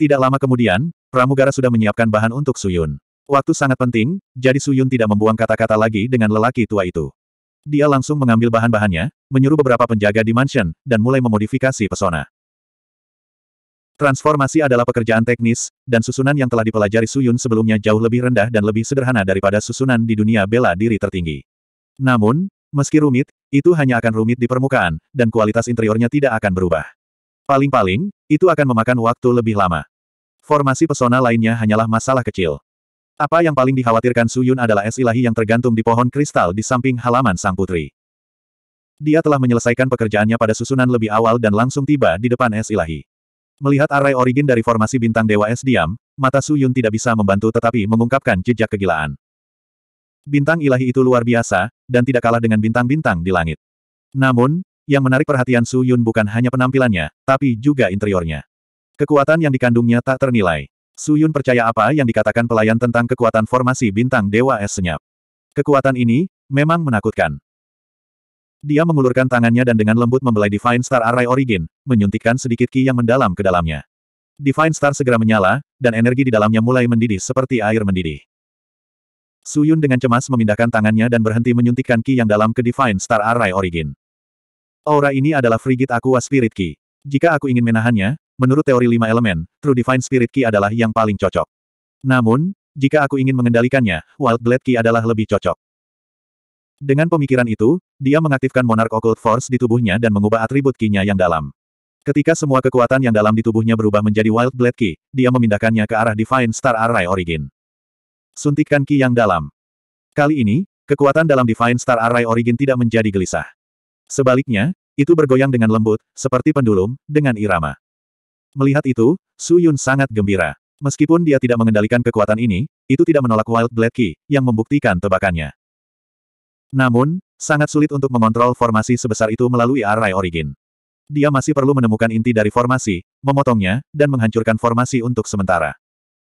Tidak lama kemudian, pramugara sudah menyiapkan bahan untuk Suyun. Waktu sangat penting, jadi Suyun tidak membuang kata-kata lagi dengan lelaki tua itu. Dia langsung mengambil bahan-bahannya, menyuruh beberapa penjaga di mansion, dan mulai memodifikasi pesona. Transformasi adalah pekerjaan teknis, dan susunan yang telah dipelajari Suyun sebelumnya jauh lebih rendah dan lebih sederhana daripada susunan di dunia bela diri tertinggi. Namun, meski rumit, itu hanya akan rumit di permukaan, dan kualitas interiornya tidak akan berubah. Paling-paling, itu akan memakan waktu lebih lama. Formasi pesona lainnya hanyalah masalah kecil. Apa yang paling dikhawatirkan Su Yun adalah es ilahi yang tergantung di pohon kristal di samping halaman sang putri. Dia telah menyelesaikan pekerjaannya pada susunan lebih awal dan langsung tiba di depan es ilahi. Melihat array origin dari formasi bintang Dewa Es Diam, mata Su Yun tidak bisa membantu tetapi mengungkapkan jejak kegilaan. Bintang ilahi itu luar biasa, dan tidak kalah dengan bintang-bintang di langit. Namun, yang menarik perhatian Su Yun bukan hanya penampilannya, tapi juga interiornya. Kekuatan yang dikandungnya tak ternilai. Su Yun percaya apa yang dikatakan pelayan tentang kekuatan formasi bintang Dewa Es Senyap. Kekuatan ini, memang menakutkan. Dia mengulurkan tangannya dan dengan lembut membelai Divine Star Array Origin, menyuntikkan sedikit ki yang mendalam ke dalamnya. Divine Star segera menyala, dan energi di dalamnya mulai mendidih seperti air mendidih. Suyun dengan cemas memindahkan tangannya dan berhenti menyuntikkan Ki yang dalam ke Divine Star Array Origin. Aura ini adalah Frigid Aqua Spirit Ki. Jika aku ingin menahannya, menurut teori lima elemen, True Divine Spirit Ki adalah yang paling cocok. Namun, jika aku ingin mengendalikannya, Wild Blade Ki adalah lebih cocok. Dengan pemikiran itu, dia mengaktifkan Monarch Occult Force di tubuhnya dan mengubah atribut Ki-nya yang dalam. Ketika semua kekuatan yang dalam di tubuhnya berubah menjadi Wild Blade Ki, dia memindahkannya ke arah Divine Star Array Origin. Suntikan Ki yang dalam. Kali ini, kekuatan dalam Divine Star Array Origin tidak menjadi gelisah. Sebaliknya, itu bergoyang dengan lembut, seperti pendulum, dengan irama. Melihat itu, Su Yun sangat gembira. Meskipun dia tidak mengendalikan kekuatan ini, itu tidak menolak Wild Blade Ki yang membuktikan tebakannya. Namun, sangat sulit untuk mengontrol formasi sebesar itu melalui Array Origin. Dia masih perlu menemukan inti dari formasi, memotongnya, dan menghancurkan formasi untuk sementara.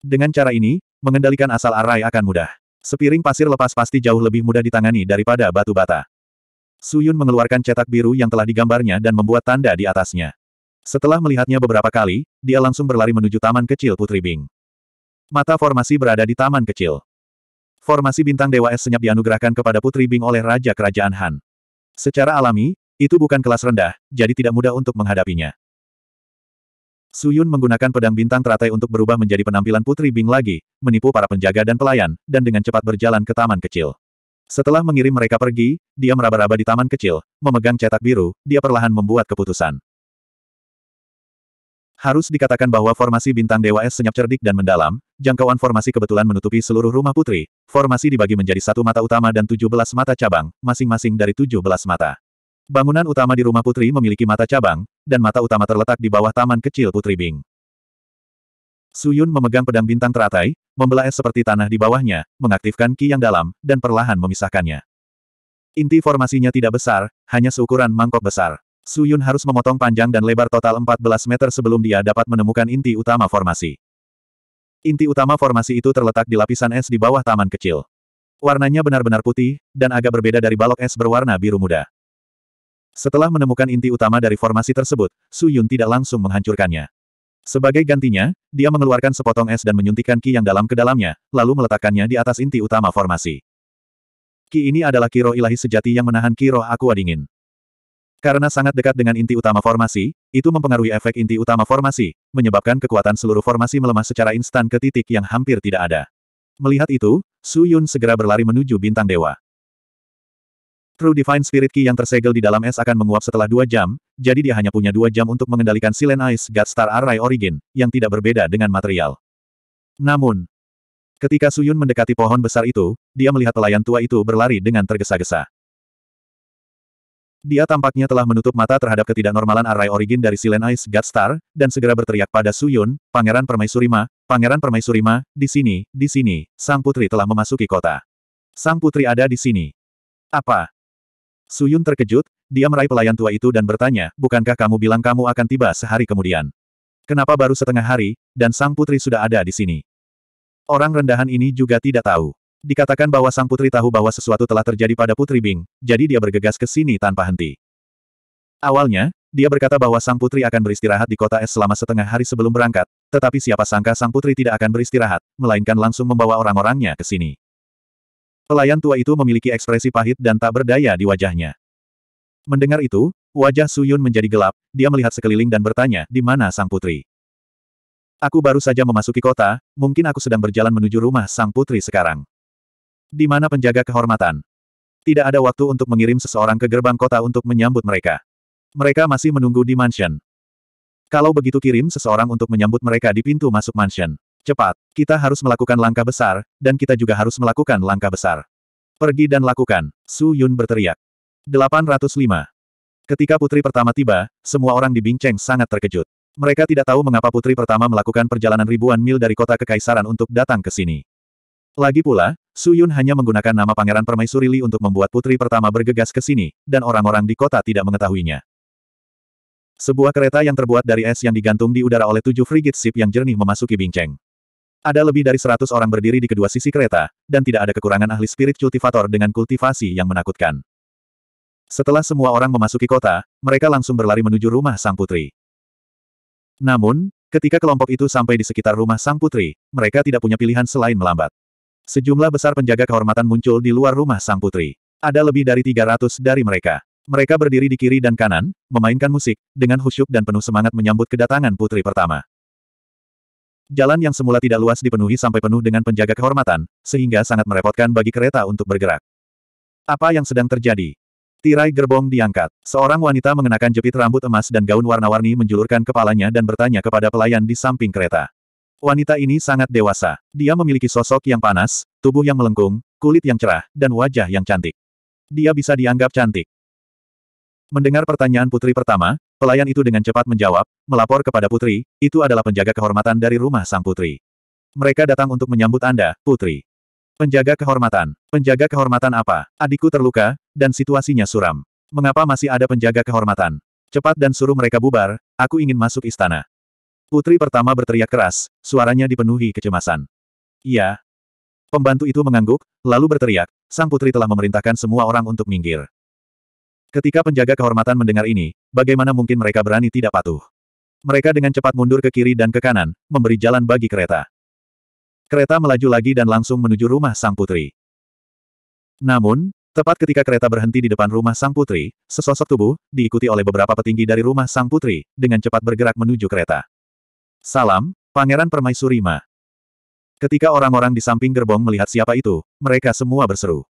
Dengan cara ini, mengendalikan asal arai akan mudah. Sepiring pasir lepas pasti jauh lebih mudah ditangani daripada batu bata. Suyun mengeluarkan cetak biru yang telah digambarnya dan membuat tanda di atasnya. Setelah melihatnya beberapa kali, dia langsung berlari menuju taman kecil Putri Bing. Mata formasi berada di taman kecil. Formasi bintang Dewa Es senyap dianugerahkan kepada Putri Bing oleh Raja Kerajaan Han. Secara alami, itu bukan kelas rendah, jadi tidak mudah untuk menghadapinya. Suyun menggunakan pedang bintang teratai untuk berubah menjadi penampilan Putri Bing lagi, menipu para penjaga dan pelayan, dan dengan cepat berjalan ke taman kecil. Setelah mengirim mereka pergi, dia meraba-raba di taman kecil, memegang cetak biru, dia perlahan membuat keputusan. Harus dikatakan bahwa formasi bintang Dewa Es senyap cerdik dan mendalam, jangkauan formasi kebetulan menutupi seluruh rumah putri, formasi dibagi menjadi satu mata utama dan tujuh belas mata cabang, masing-masing dari tujuh belas mata. Bangunan utama di rumah putri memiliki mata cabang, dan mata utama terletak di bawah taman kecil Putri Bing. Suyun memegang pedang bintang teratai, membelah es seperti tanah di bawahnya, mengaktifkan ki yang dalam, dan perlahan memisahkannya. Inti formasinya tidak besar, hanya seukuran mangkok besar. Suyun harus memotong panjang dan lebar total 14 meter sebelum dia dapat menemukan inti utama formasi. Inti utama formasi itu terletak di lapisan es di bawah taman kecil. Warnanya benar-benar putih, dan agak berbeda dari balok es berwarna biru muda. Setelah menemukan inti utama dari formasi tersebut, Su Yun tidak langsung menghancurkannya. Sebagai gantinya, dia mengeluarkan sepotong es dan menyuntikkan ki yang dalam ke dalamnya, lalu meletakkannya di atas inti utama formasi. Ki ini adalah kiro ilahi sejati yang menahan kiro aqua dingin. Karena sangat dekat dengan inti utama formasi, itu mempengaruhi efek inti utama formasi, menyebabkan kekuatan seluruh formasi melemah secara instan ke titik yang hampir tidak ada. Melihat itu, Su Yun segera berlari menuju bintang dewa. True Divine Spirit Key yang tersegel di dalam es akan menguap setelah dua jam, jadi dia hanya punya dua jam untuk mengendalikan Silen Ice God Star Array Origin, yang tidak berbeda dengan material. Namun, ketika Suyun mendekati pohon besar itu, dia melihat pelayan tua itu berlari dengan tergesa-gesa. Dia tampaknya telah menutup mata terhadap ketidaknormalan array origin dari Silen Ice God Star, dan segera berteriak pada Suyun, Pangeran Permaisurima, Pangeran Permaisurima, di sini, di sini, Sang Putri telah memasuki kota. Sang Putri ada di sini. Apa? Suyun terkejut, dia meraih pelayan tua itu dan bertanya, bukankah kamu bilang kamu akan tiba sehari kemudian? Kenapa baru setengah hari, dan sang putri sudah ada di sini? Orang rendahan ini juga tidak tahu. Dikatakan bahwa sang putri tahu bahwa sesuatu telah terjadi pada Putri Bing, jadi dia bergegas ke sini tanpa henti. Awalnya, dia berkata bahwa sang putri akan beristirahat di kota es selama setengah hari sebelum berangkat, tetapi siapa sangka sang putri tidak akan beristirahat, melainkan langsung membawa orang-orangnya ke sini. Pelayan tua itu memiliki ekspresi pahit dan tak berdaya di wajahnya. Mendengar itu, wajah Suyun menjadi gelap, dia melihat sekeliling dan bertanya, di mana sang putri? Aku baru saja memasuki kota, mungkin aku sedang berjalan menuju rumah sang putri sekarang. Di mana penjaga kehormatan? Tidak ada waktu untuk mengirim seseorang ke gerbang kota untuk menyambut mereka. Mereka masih menunggu di mansion. Kalau begitu kirim seseorang untuk menyambut mereka di pintu masuk mansion. Cepat, kita harus melakukan langkah besar, dan kita juga harus melakukan langkah besar. Pergi dan lakukan, Su Yun berteriak. 805. Ketika putri pertama tiba, semua orang di Bingcheng sangat terkejut. Mereka tidak tahu mengapa putri pertama melakukan perjalanan ribuan mil dari kota kekaisaran untuk datang ke sini. Lagi pula, Su Yun hanya menggunakan nama Pangeran Permaisuri Li untuk membuat putri pertama bergegas ke sini, dan orang-orang di kota tidak mengetahuinya. Sebuah kereta yang terbuat dari es yang digantung di udara oleh tujuh frigate ship yang jernih memasuki Bingcheng. Ada lebih dari seratus orang berdiri di kedua sisi kereta, dan tidak ada kekurangan ahli spirit kultivator dengan kultivasi yang menakutkan. Setelah semua orang memasuki kota, mereka langsung berlari menuju rumah sang putri. Namun, ketika kelompok itu sampai di sekitar rumah sang putri, mereka tidak punya pilihan selain melambat. Sejumlah besar penjaga kehormatan muncul di luar rumah sang putri. Ada lebih dari 300 dari mereka. Mereka berdiri di kiri dan kanan, memainkan musik, dengan khusyuk dan penuh semangat menyambut kedatangan putri pertama. Jalan yang semula tidak luas dipenuhi sampai penuh dengan penjaga kehormatan, sehingga sangat merepotkan bagi kereta untuk bergerak. Apa yang sedang terjadi? Tirai gerbong diangkat. Seorang wanita mengenakan jepit rambut emas dan gaun warna-warni menjulurkan kepalanya dan bertanya kepada pelayan di samping kereta. Wanita ini sangat dewasa. Dia memiliki sosok yang panas, tubuh yang melengkung, kulit yang cerah, dan wajah yang cantik. Dia bisa dianggap cantik. Mendengar pertanyaan putri pertama, pelayan itu dengan cepat menjawab, melapor kepada putri, itu adalah penjaga kehormatan dari rumah sang putri. Mereka datang untuk menyambut Anda, putri. Penjaga kehormatan. Penjaga kehormatan apa? Adikku terluka, dan situasinya suram. Mengapa masih ada penjaga kehormatan? Cepat dan suruh mereka bubar, aku ingin masuk istana. Putri pertama berteriak keras, suaranya dipenuhi kecemasan. Iya. Pembantu itu mengangguk, lalu berteriak, sang putri telah memerintahkan semua orang untuk minggir. Ketika penjaga kehormatan mendengar ini, bagaimana mungkin mereka berani tidak patuh? Mereka dengan cepat mundur ke kiri dan ke kanan, memberi jalan bagi kereta. Kereta melaju lagi dan langsung menuju rumah sang putri. Namun, tepat ketika kereta berhenti di depan rumah sang putri, sesosok tubuh, diikuti oleh beberapa petinggi dari rumah sang putri, dengan cepat bergerak menuju kereta. Salam, Pangeran Permaisuri Ma. Ketika orang-orang di samping gerbong melihat siapa itu, mereka semua berseru.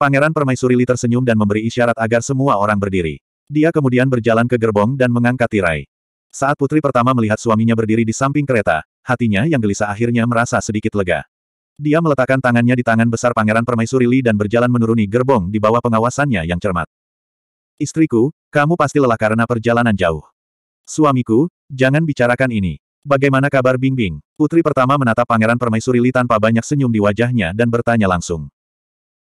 Pangeran Permaisuri Li tersenyum dan memberi isyarat agar semua orang berdiri. Dia kemudian berjalan ke gerbong dan mengangkat tirai. Saat putri pertama melihat suaminya berdiri di samping kereta, hatinya yang gelisah akhirnya merasa sedikit lega. Dia meletakkan tangannya di tangan besar Pangeran Permaisuri Li dan berjalan menuruni gerbong di bawah pengawasannya yang cermat. Istriku, kamu pasti lelah karena perjalanan jauh. Suamiku, jangan bicarakan ini. Bagaimana kabar Bingbing? Bing? Putri pertama menatap Pangeran Permaisuri Li tanpa banyak senyum di wajahnya dan bertanya langsung.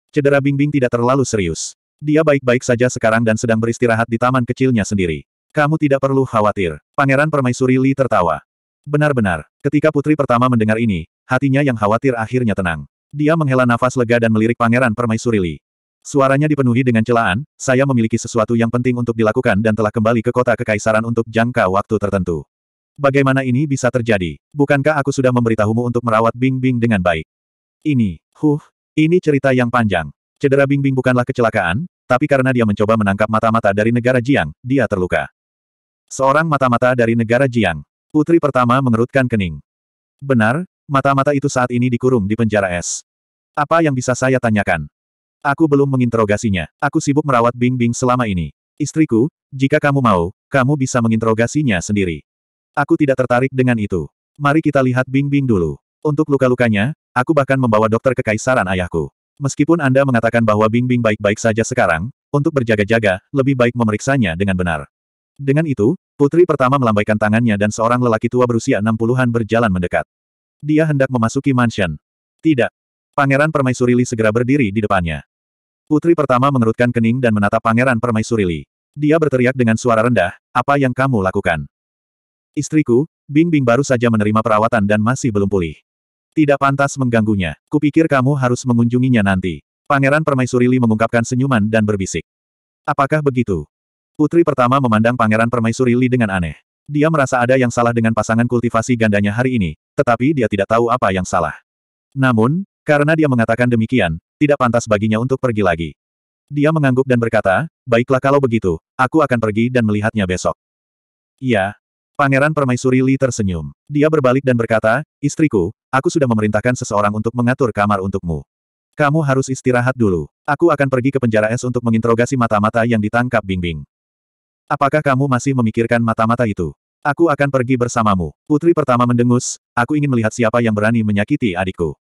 Cedera Bingbing tidak terlalu serius. Dia baik-baik saja sekarang dan sedang beristirahat di taman kecilnya sendiri. Kamu tidak perlu khawatir. Pangeran Permaisuri Li tertawa. Benar-benar, ketika putri pertama mendengar ini, hatinya yang khawatir akhirnya tenang. Dia menghela nafas lega dan melirik Pangeran Permaisuri Li. Suaranya dipenuhi dengan celaan, saya memiliki sesuatu yang penting untuk dilakukan dan telah kembali ke kota kekaisaran untuk jangka waktu tertentu. Bagaimana ini bisa terjadi? Bukankah aku sudah memberitahumu untuk merawat Bing Bing dengan baik? Ini, huh, ini cerita yang panjang. Cedera Bingbing bukanlah kecelakaan, tapi karena dia mencoba menangkap mata-mata dari negara Jiang, dia terluka. Seorang mata-mata dari negara Jiang. Putri pertama mengerutkan kening. Benar, mata-mata itu saat ini dikurung di penjara es. Apa yang bisa saya tanyakan? Aku belum menginterogasinya. Aku sibuk merawat Bingbing selama ini. Istriku, jika kamu mau, kamu bisa menginterogasinya sendiri. Aku tidak tertarik dengan itu. Mari kita lihat Bingbing dulu. Untuk luka-lukanya, Aku bahkan membawa dokter ke kaisaran ayahku. Meskipun Anda mengatakan bahwa Bingbing baik-baik saja sekarang, untuk berjaga-jaga, lebih baik memeriksanya dengan benar. Dengan itu, putri pertama melambaikan tangannya dan seorang lelaki tua berusia 60-an berjalan mendekat. Dia hendak memasuki mansion. Tidak. Pangeran Permaisuri Li segera berdiri di depannya. Putri pertama mengerutkan kening dan menatap Pangeran Permaisuri Li. Dia berteriak dengan suara rendah, apa yang kamu lakukan? Istriku, Bingbing baru saja menerima perawatan dan masih belum pulih. Tidak pantas mengganggunya. Kupikir kamu harus mengunjunginya nanti. Pangeran Permaisuri Li mengungkapkan senyuman dan berbisik. Apakah begitu? Putri pertama memandang Pangeran Permaisuri Li dengan aneh. Dia merasa ada yang salah dengan pasangan kultivasi gandanya hari ini, tetapi dia tidak tahu apa yang salah. Namun, karena dia mengatakan demikian, tidak pantas baginya untuk pergi lagi. Dia mengangguk dan berkata, baiklah kalau begitu, aku akan pergi dan melihatnya besok. Ya. Pangeran Permaisuri Li tersenyum. Dia berbalik dan berkata, istriku, Aku sudah memerintahkan seseorang untuk mengatur kamar untukmu. Kamu harus istirahat dulu. Aku akan pergi ke penjara es untuk menginterogasi mata-mata yang ditangkap Bingbing. Apakah kamu masih memikirkan mata-mata itu? Aku akan pergi bersamamu. Putri pertama mendengus, aku ingin melihat siapa yang berani menyakiti adikku.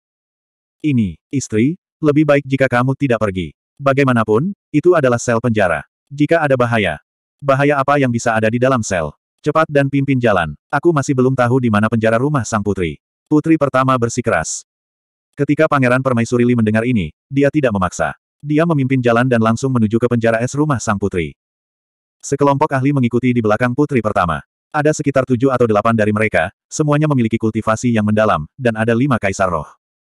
Ini, istri, lebih baik jika kamu tidak pergi. Bagaimanapun, itu adalah sel penjara. Jika ada bahaya. Bahaya apa yang bisa ada di dalam sel? Cepat dan pimpin jalan. Aku masih belum tahu di mana penjara rumah sang putri. Putri pertama bersikeras. Ketika Pangeran Permaisuri Li mendengar ini, dia tidak memaksa. Dia memimpin jalan dan langsung menuju ke penjara es rumah sang putri. Sekelompok ahli mengikuti di belakang putri pertama. Ada sekitar tujuh atau delapan dari mereka, semuanya memiliki kultivasi yang mendalam, dan ada lima kaisar roh.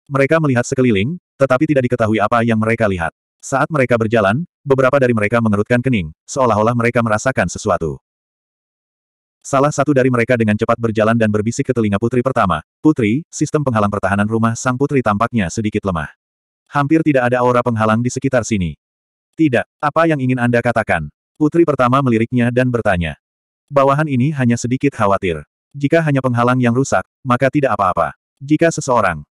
Mereka melihat sekeliling, tetapi tidak diketahui apa yang mereka lihat. Saat mereka berjalan, beberapa dari mereka mengerutkan kening, seolah-olah mereka merasakan sesuatu. Salah satu dari mereka dengan cepat berjalan dan berbisik ke telinga putri pertama. Putri, sistem penghalang pertahanan rumah sang putri tampaknya sedikit lemah. Hampir tidak ada aura penghalang di sekitar sini. Tidak, apa yang ingin Anda katakan? Putri pertama meliriknya dan bertanya. Bawahan ini hanya sedikit khawatir. Jika hanya penghalang yang rusak, maka tidak apa-apa. Jika seseorang...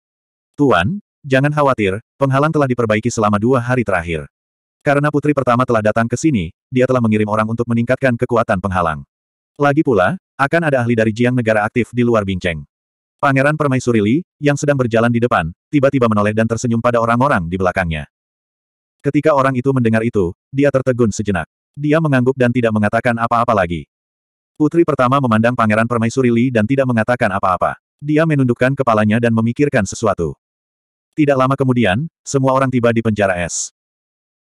Tuan, jangan khawatir, penghalang telah diperbaiki selama dua hari terakhir. Karena putri pertama telah datang ke sini, dia telah mengirim orang untuk meningkatkan kekuatan penghalang. Lagi pula, akan ada ahli dari Jiang negara aktif di luar Bingceng. Pangeran Permaisuri Li, yang sedang berjalan di depan, tiba-tiba menoleh dan tersenyum pada orang-orang di belakangnya. Ketika orang itu mendengar itu, dia tertegun sejenak. Dia mengangguk dan tidak mengatakan apa-apa lagi. Putri pertama memandang Pangeran Permaisuri Li dan tidak mengatakan apa-apa. Dia menundukkan kepalanya dan memikirkan sesuatu. Tidak lama kemudian, semua orang tiba di penjara es.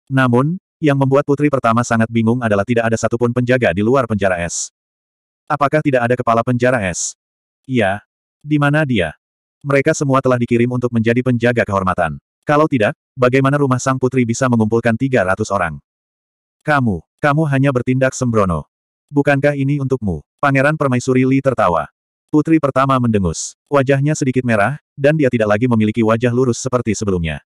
Namun, yang membuat putri pertama sangat bingung adalah tidak ada satupun penjaga di luar penjara es. Apakah tidak ada kepala penjara es? Iya. Di mana dia? Mereka semua telah dikirim untuk menjadi penjaga kehormatan. Kalau tidak, bagaimana rumah sang putri bisa mengumpulkan 300 orang? Kamu, kamu hanya bertindak sembrono. Bukankah ini untukmu? Pangeran Permaisuri Li tertawa. Putri pertama mendengus. Wajahnya sedikit merah, dan dia tidak lagi memiliki wajah lurus seperti sebelumnya.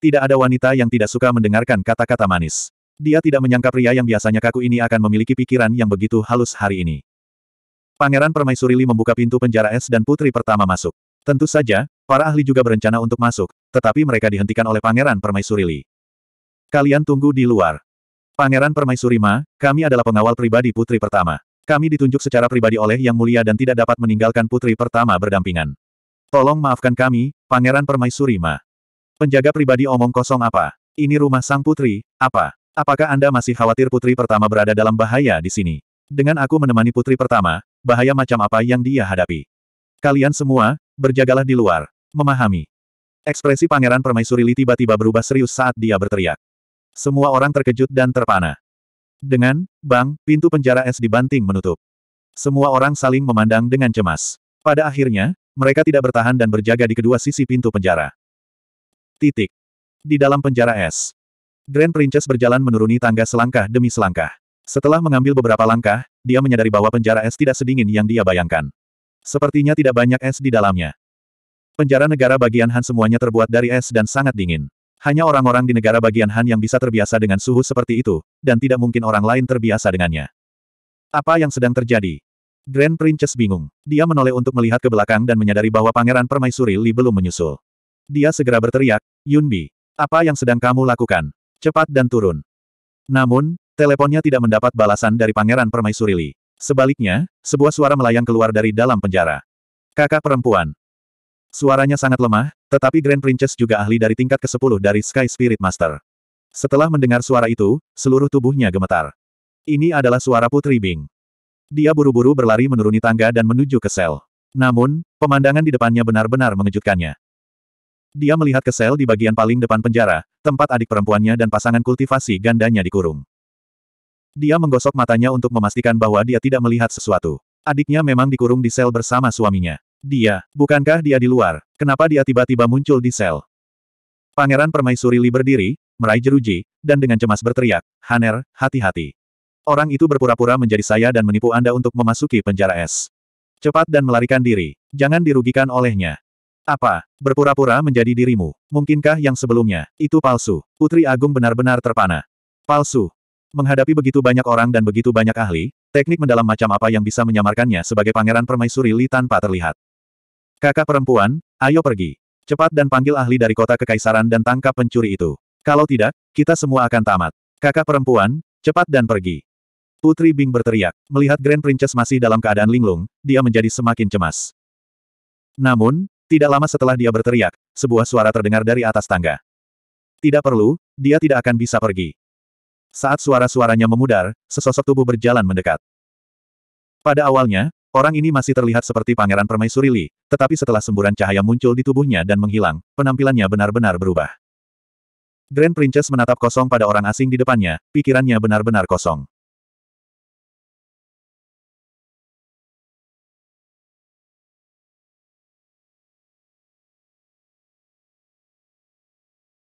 Tidak ada wanita yang tidak suka mendengarkan kata-kata manis. Dia tidak menyangka pria yang biasanya kaku ini akan memiliki pikiran yang begitu halus hari ini. Pangeran Permaisuri Li membuka pintu penjara es dan putri pertama masuk. Tentu saja, para ahli juga berencana untuk masuk, tetapi mereka dihentikan oleh Pangeran Permaisuri. Li. Kalian tunggu di luar. Pangeran Permaisuri Ma, kami adalah pengawal pribadi putri pertama. Kami ditunjuk secara pribadi oleh Yang Mulia dan tidak dapat meninggalkan putri pertama berdampingan. Tolong maafkan kami, Pangeran Permaisuri Ma. Penjaga pribadi omong kosong apa? Ini rumah sang putri, apa? Apakah Anda masih khawatir putri pertama berada dalam bahaya di sini? Dengan aku menemani putri pertama, bahaya macam apa yang dia hadapi? Kalian semua, berjagalah di luar. Memahami. Ekspresi Pangeran Permaisuri Li tiba-tiba berubah serius saat dia berteriak. Semua orang terkejut dan terpana. Dengan, bang, pintu penjara es dibanting menutup. Semua orang saling memandang dengan cemas. Pada akhirnya, mereka tidak bertahan dan berjaga di kedua sisi pintu penjara. Titik. Di dalam penjara es, Grand Princess berjalan menuruni tangga selangkah demi selangkah. Setelah mengambil beberapa langkah, dia menyadari bahwa penjara es tidak sedingin yang dia bayangkan. Sepertinya tidak banyak es di dalamnya. Penjara negara bagian Han semuanya terbuat dari es dan sangat dingin. Hanya orang-orang di negara bagian Han yang bisa terbiasa dengan suhu seperti itu, dan tidak mungkin orang lain terbiasa dengannya. Apa yang sedang terjadi? Grand Princess bingung. Dia menoleh untuk melihat ke belakang dan menyadari bahwa Pangeran Permaisuri Li belum menyusul. Dia segera berteriak, Yunbi, apa yang sedang kamu lakukan? Cepat dan turun. Namun, teleponnya tidak mendapat balasan dari Pangeran Permaisuri Li. Sebaliknya, sebuah suara melayang keluar dari dalam penjara. Kakak perempuan. Suaranya sangat lemah, tetapi Grand Princess juga ahli dari tingkat ke-10 dari Sky Spirit Master. Setelah mendengar suara itu, seluruh tubuhnya gemetar. Ini adalah suara Putri Bing. Dia buru-buru berlari menuruni tangga dan menuju ke sel. Namun, pemandangan di depannya benar-benar mengejutkannya. Dia melihat ke sel di bagian paling depan penjara, tempat adik perempuannya dan pasangan kultivasi gandanya dikurung. Dia menggosok matanya untuk memastikan bahwa dia tidak melihat sesuatu. Adiknya memang dikurung di sel bersama suaminya. Dia, bukankah dia di luar? Kenapa dia tiba-tiba muncul di sel? Pangeran Permaisuri Li berdiri, meraih jeruji, dan dengan cemas berteriak, Haner, hati-hati. Orang itu berpura-pura menjadi saya dan menipu Anda untuk memasuki penjara es. Cepat dan melarikan diri. Jangan dirugikan olehnya. Apa? Berpura-pura menjadi dirimu. Mungkinkah yang sebelumnya? Itu palsu. Putri Agung benar-benar terpana. Palsu. Menghadapi begitu banyak orang dan begitu banyak ahli, teknik mendalam macam apa yang bisa menyamarkannya sebagai pangeran permaisuri Li tanpa terlihat. Kakak perempuan, ayo pergi. Cepat dan panggil ahli dari kota kekaisaran dan tangkap pencuri itu. Kalau tidak, kita semua akan tamat. Kakak perempuan, cepat dan pergi. Putri Bing berteriak. Melihat Grand Princess masih dalam keadaan linglung, dia menjadi semakin cemas. Namun, tidak lama setelah dia berteriak, sebuah suara terdengar dari atas tangga. Tidak perlu, dia tidak akan bisa pergi. Saat suara-suaranya memudar, sesosok tubuh berjalan mendekat. Pada awalnya, orang ini masih terlihat seperti Pangeran Permaisuri Li, tetapi setelah semburan cahaya muncul di tubuhnya dan menghilang, penampilannya benar-benar berubah. Grand Princess menatap kosong pada orang asing di depannya, pikirannya benar-benar kosong.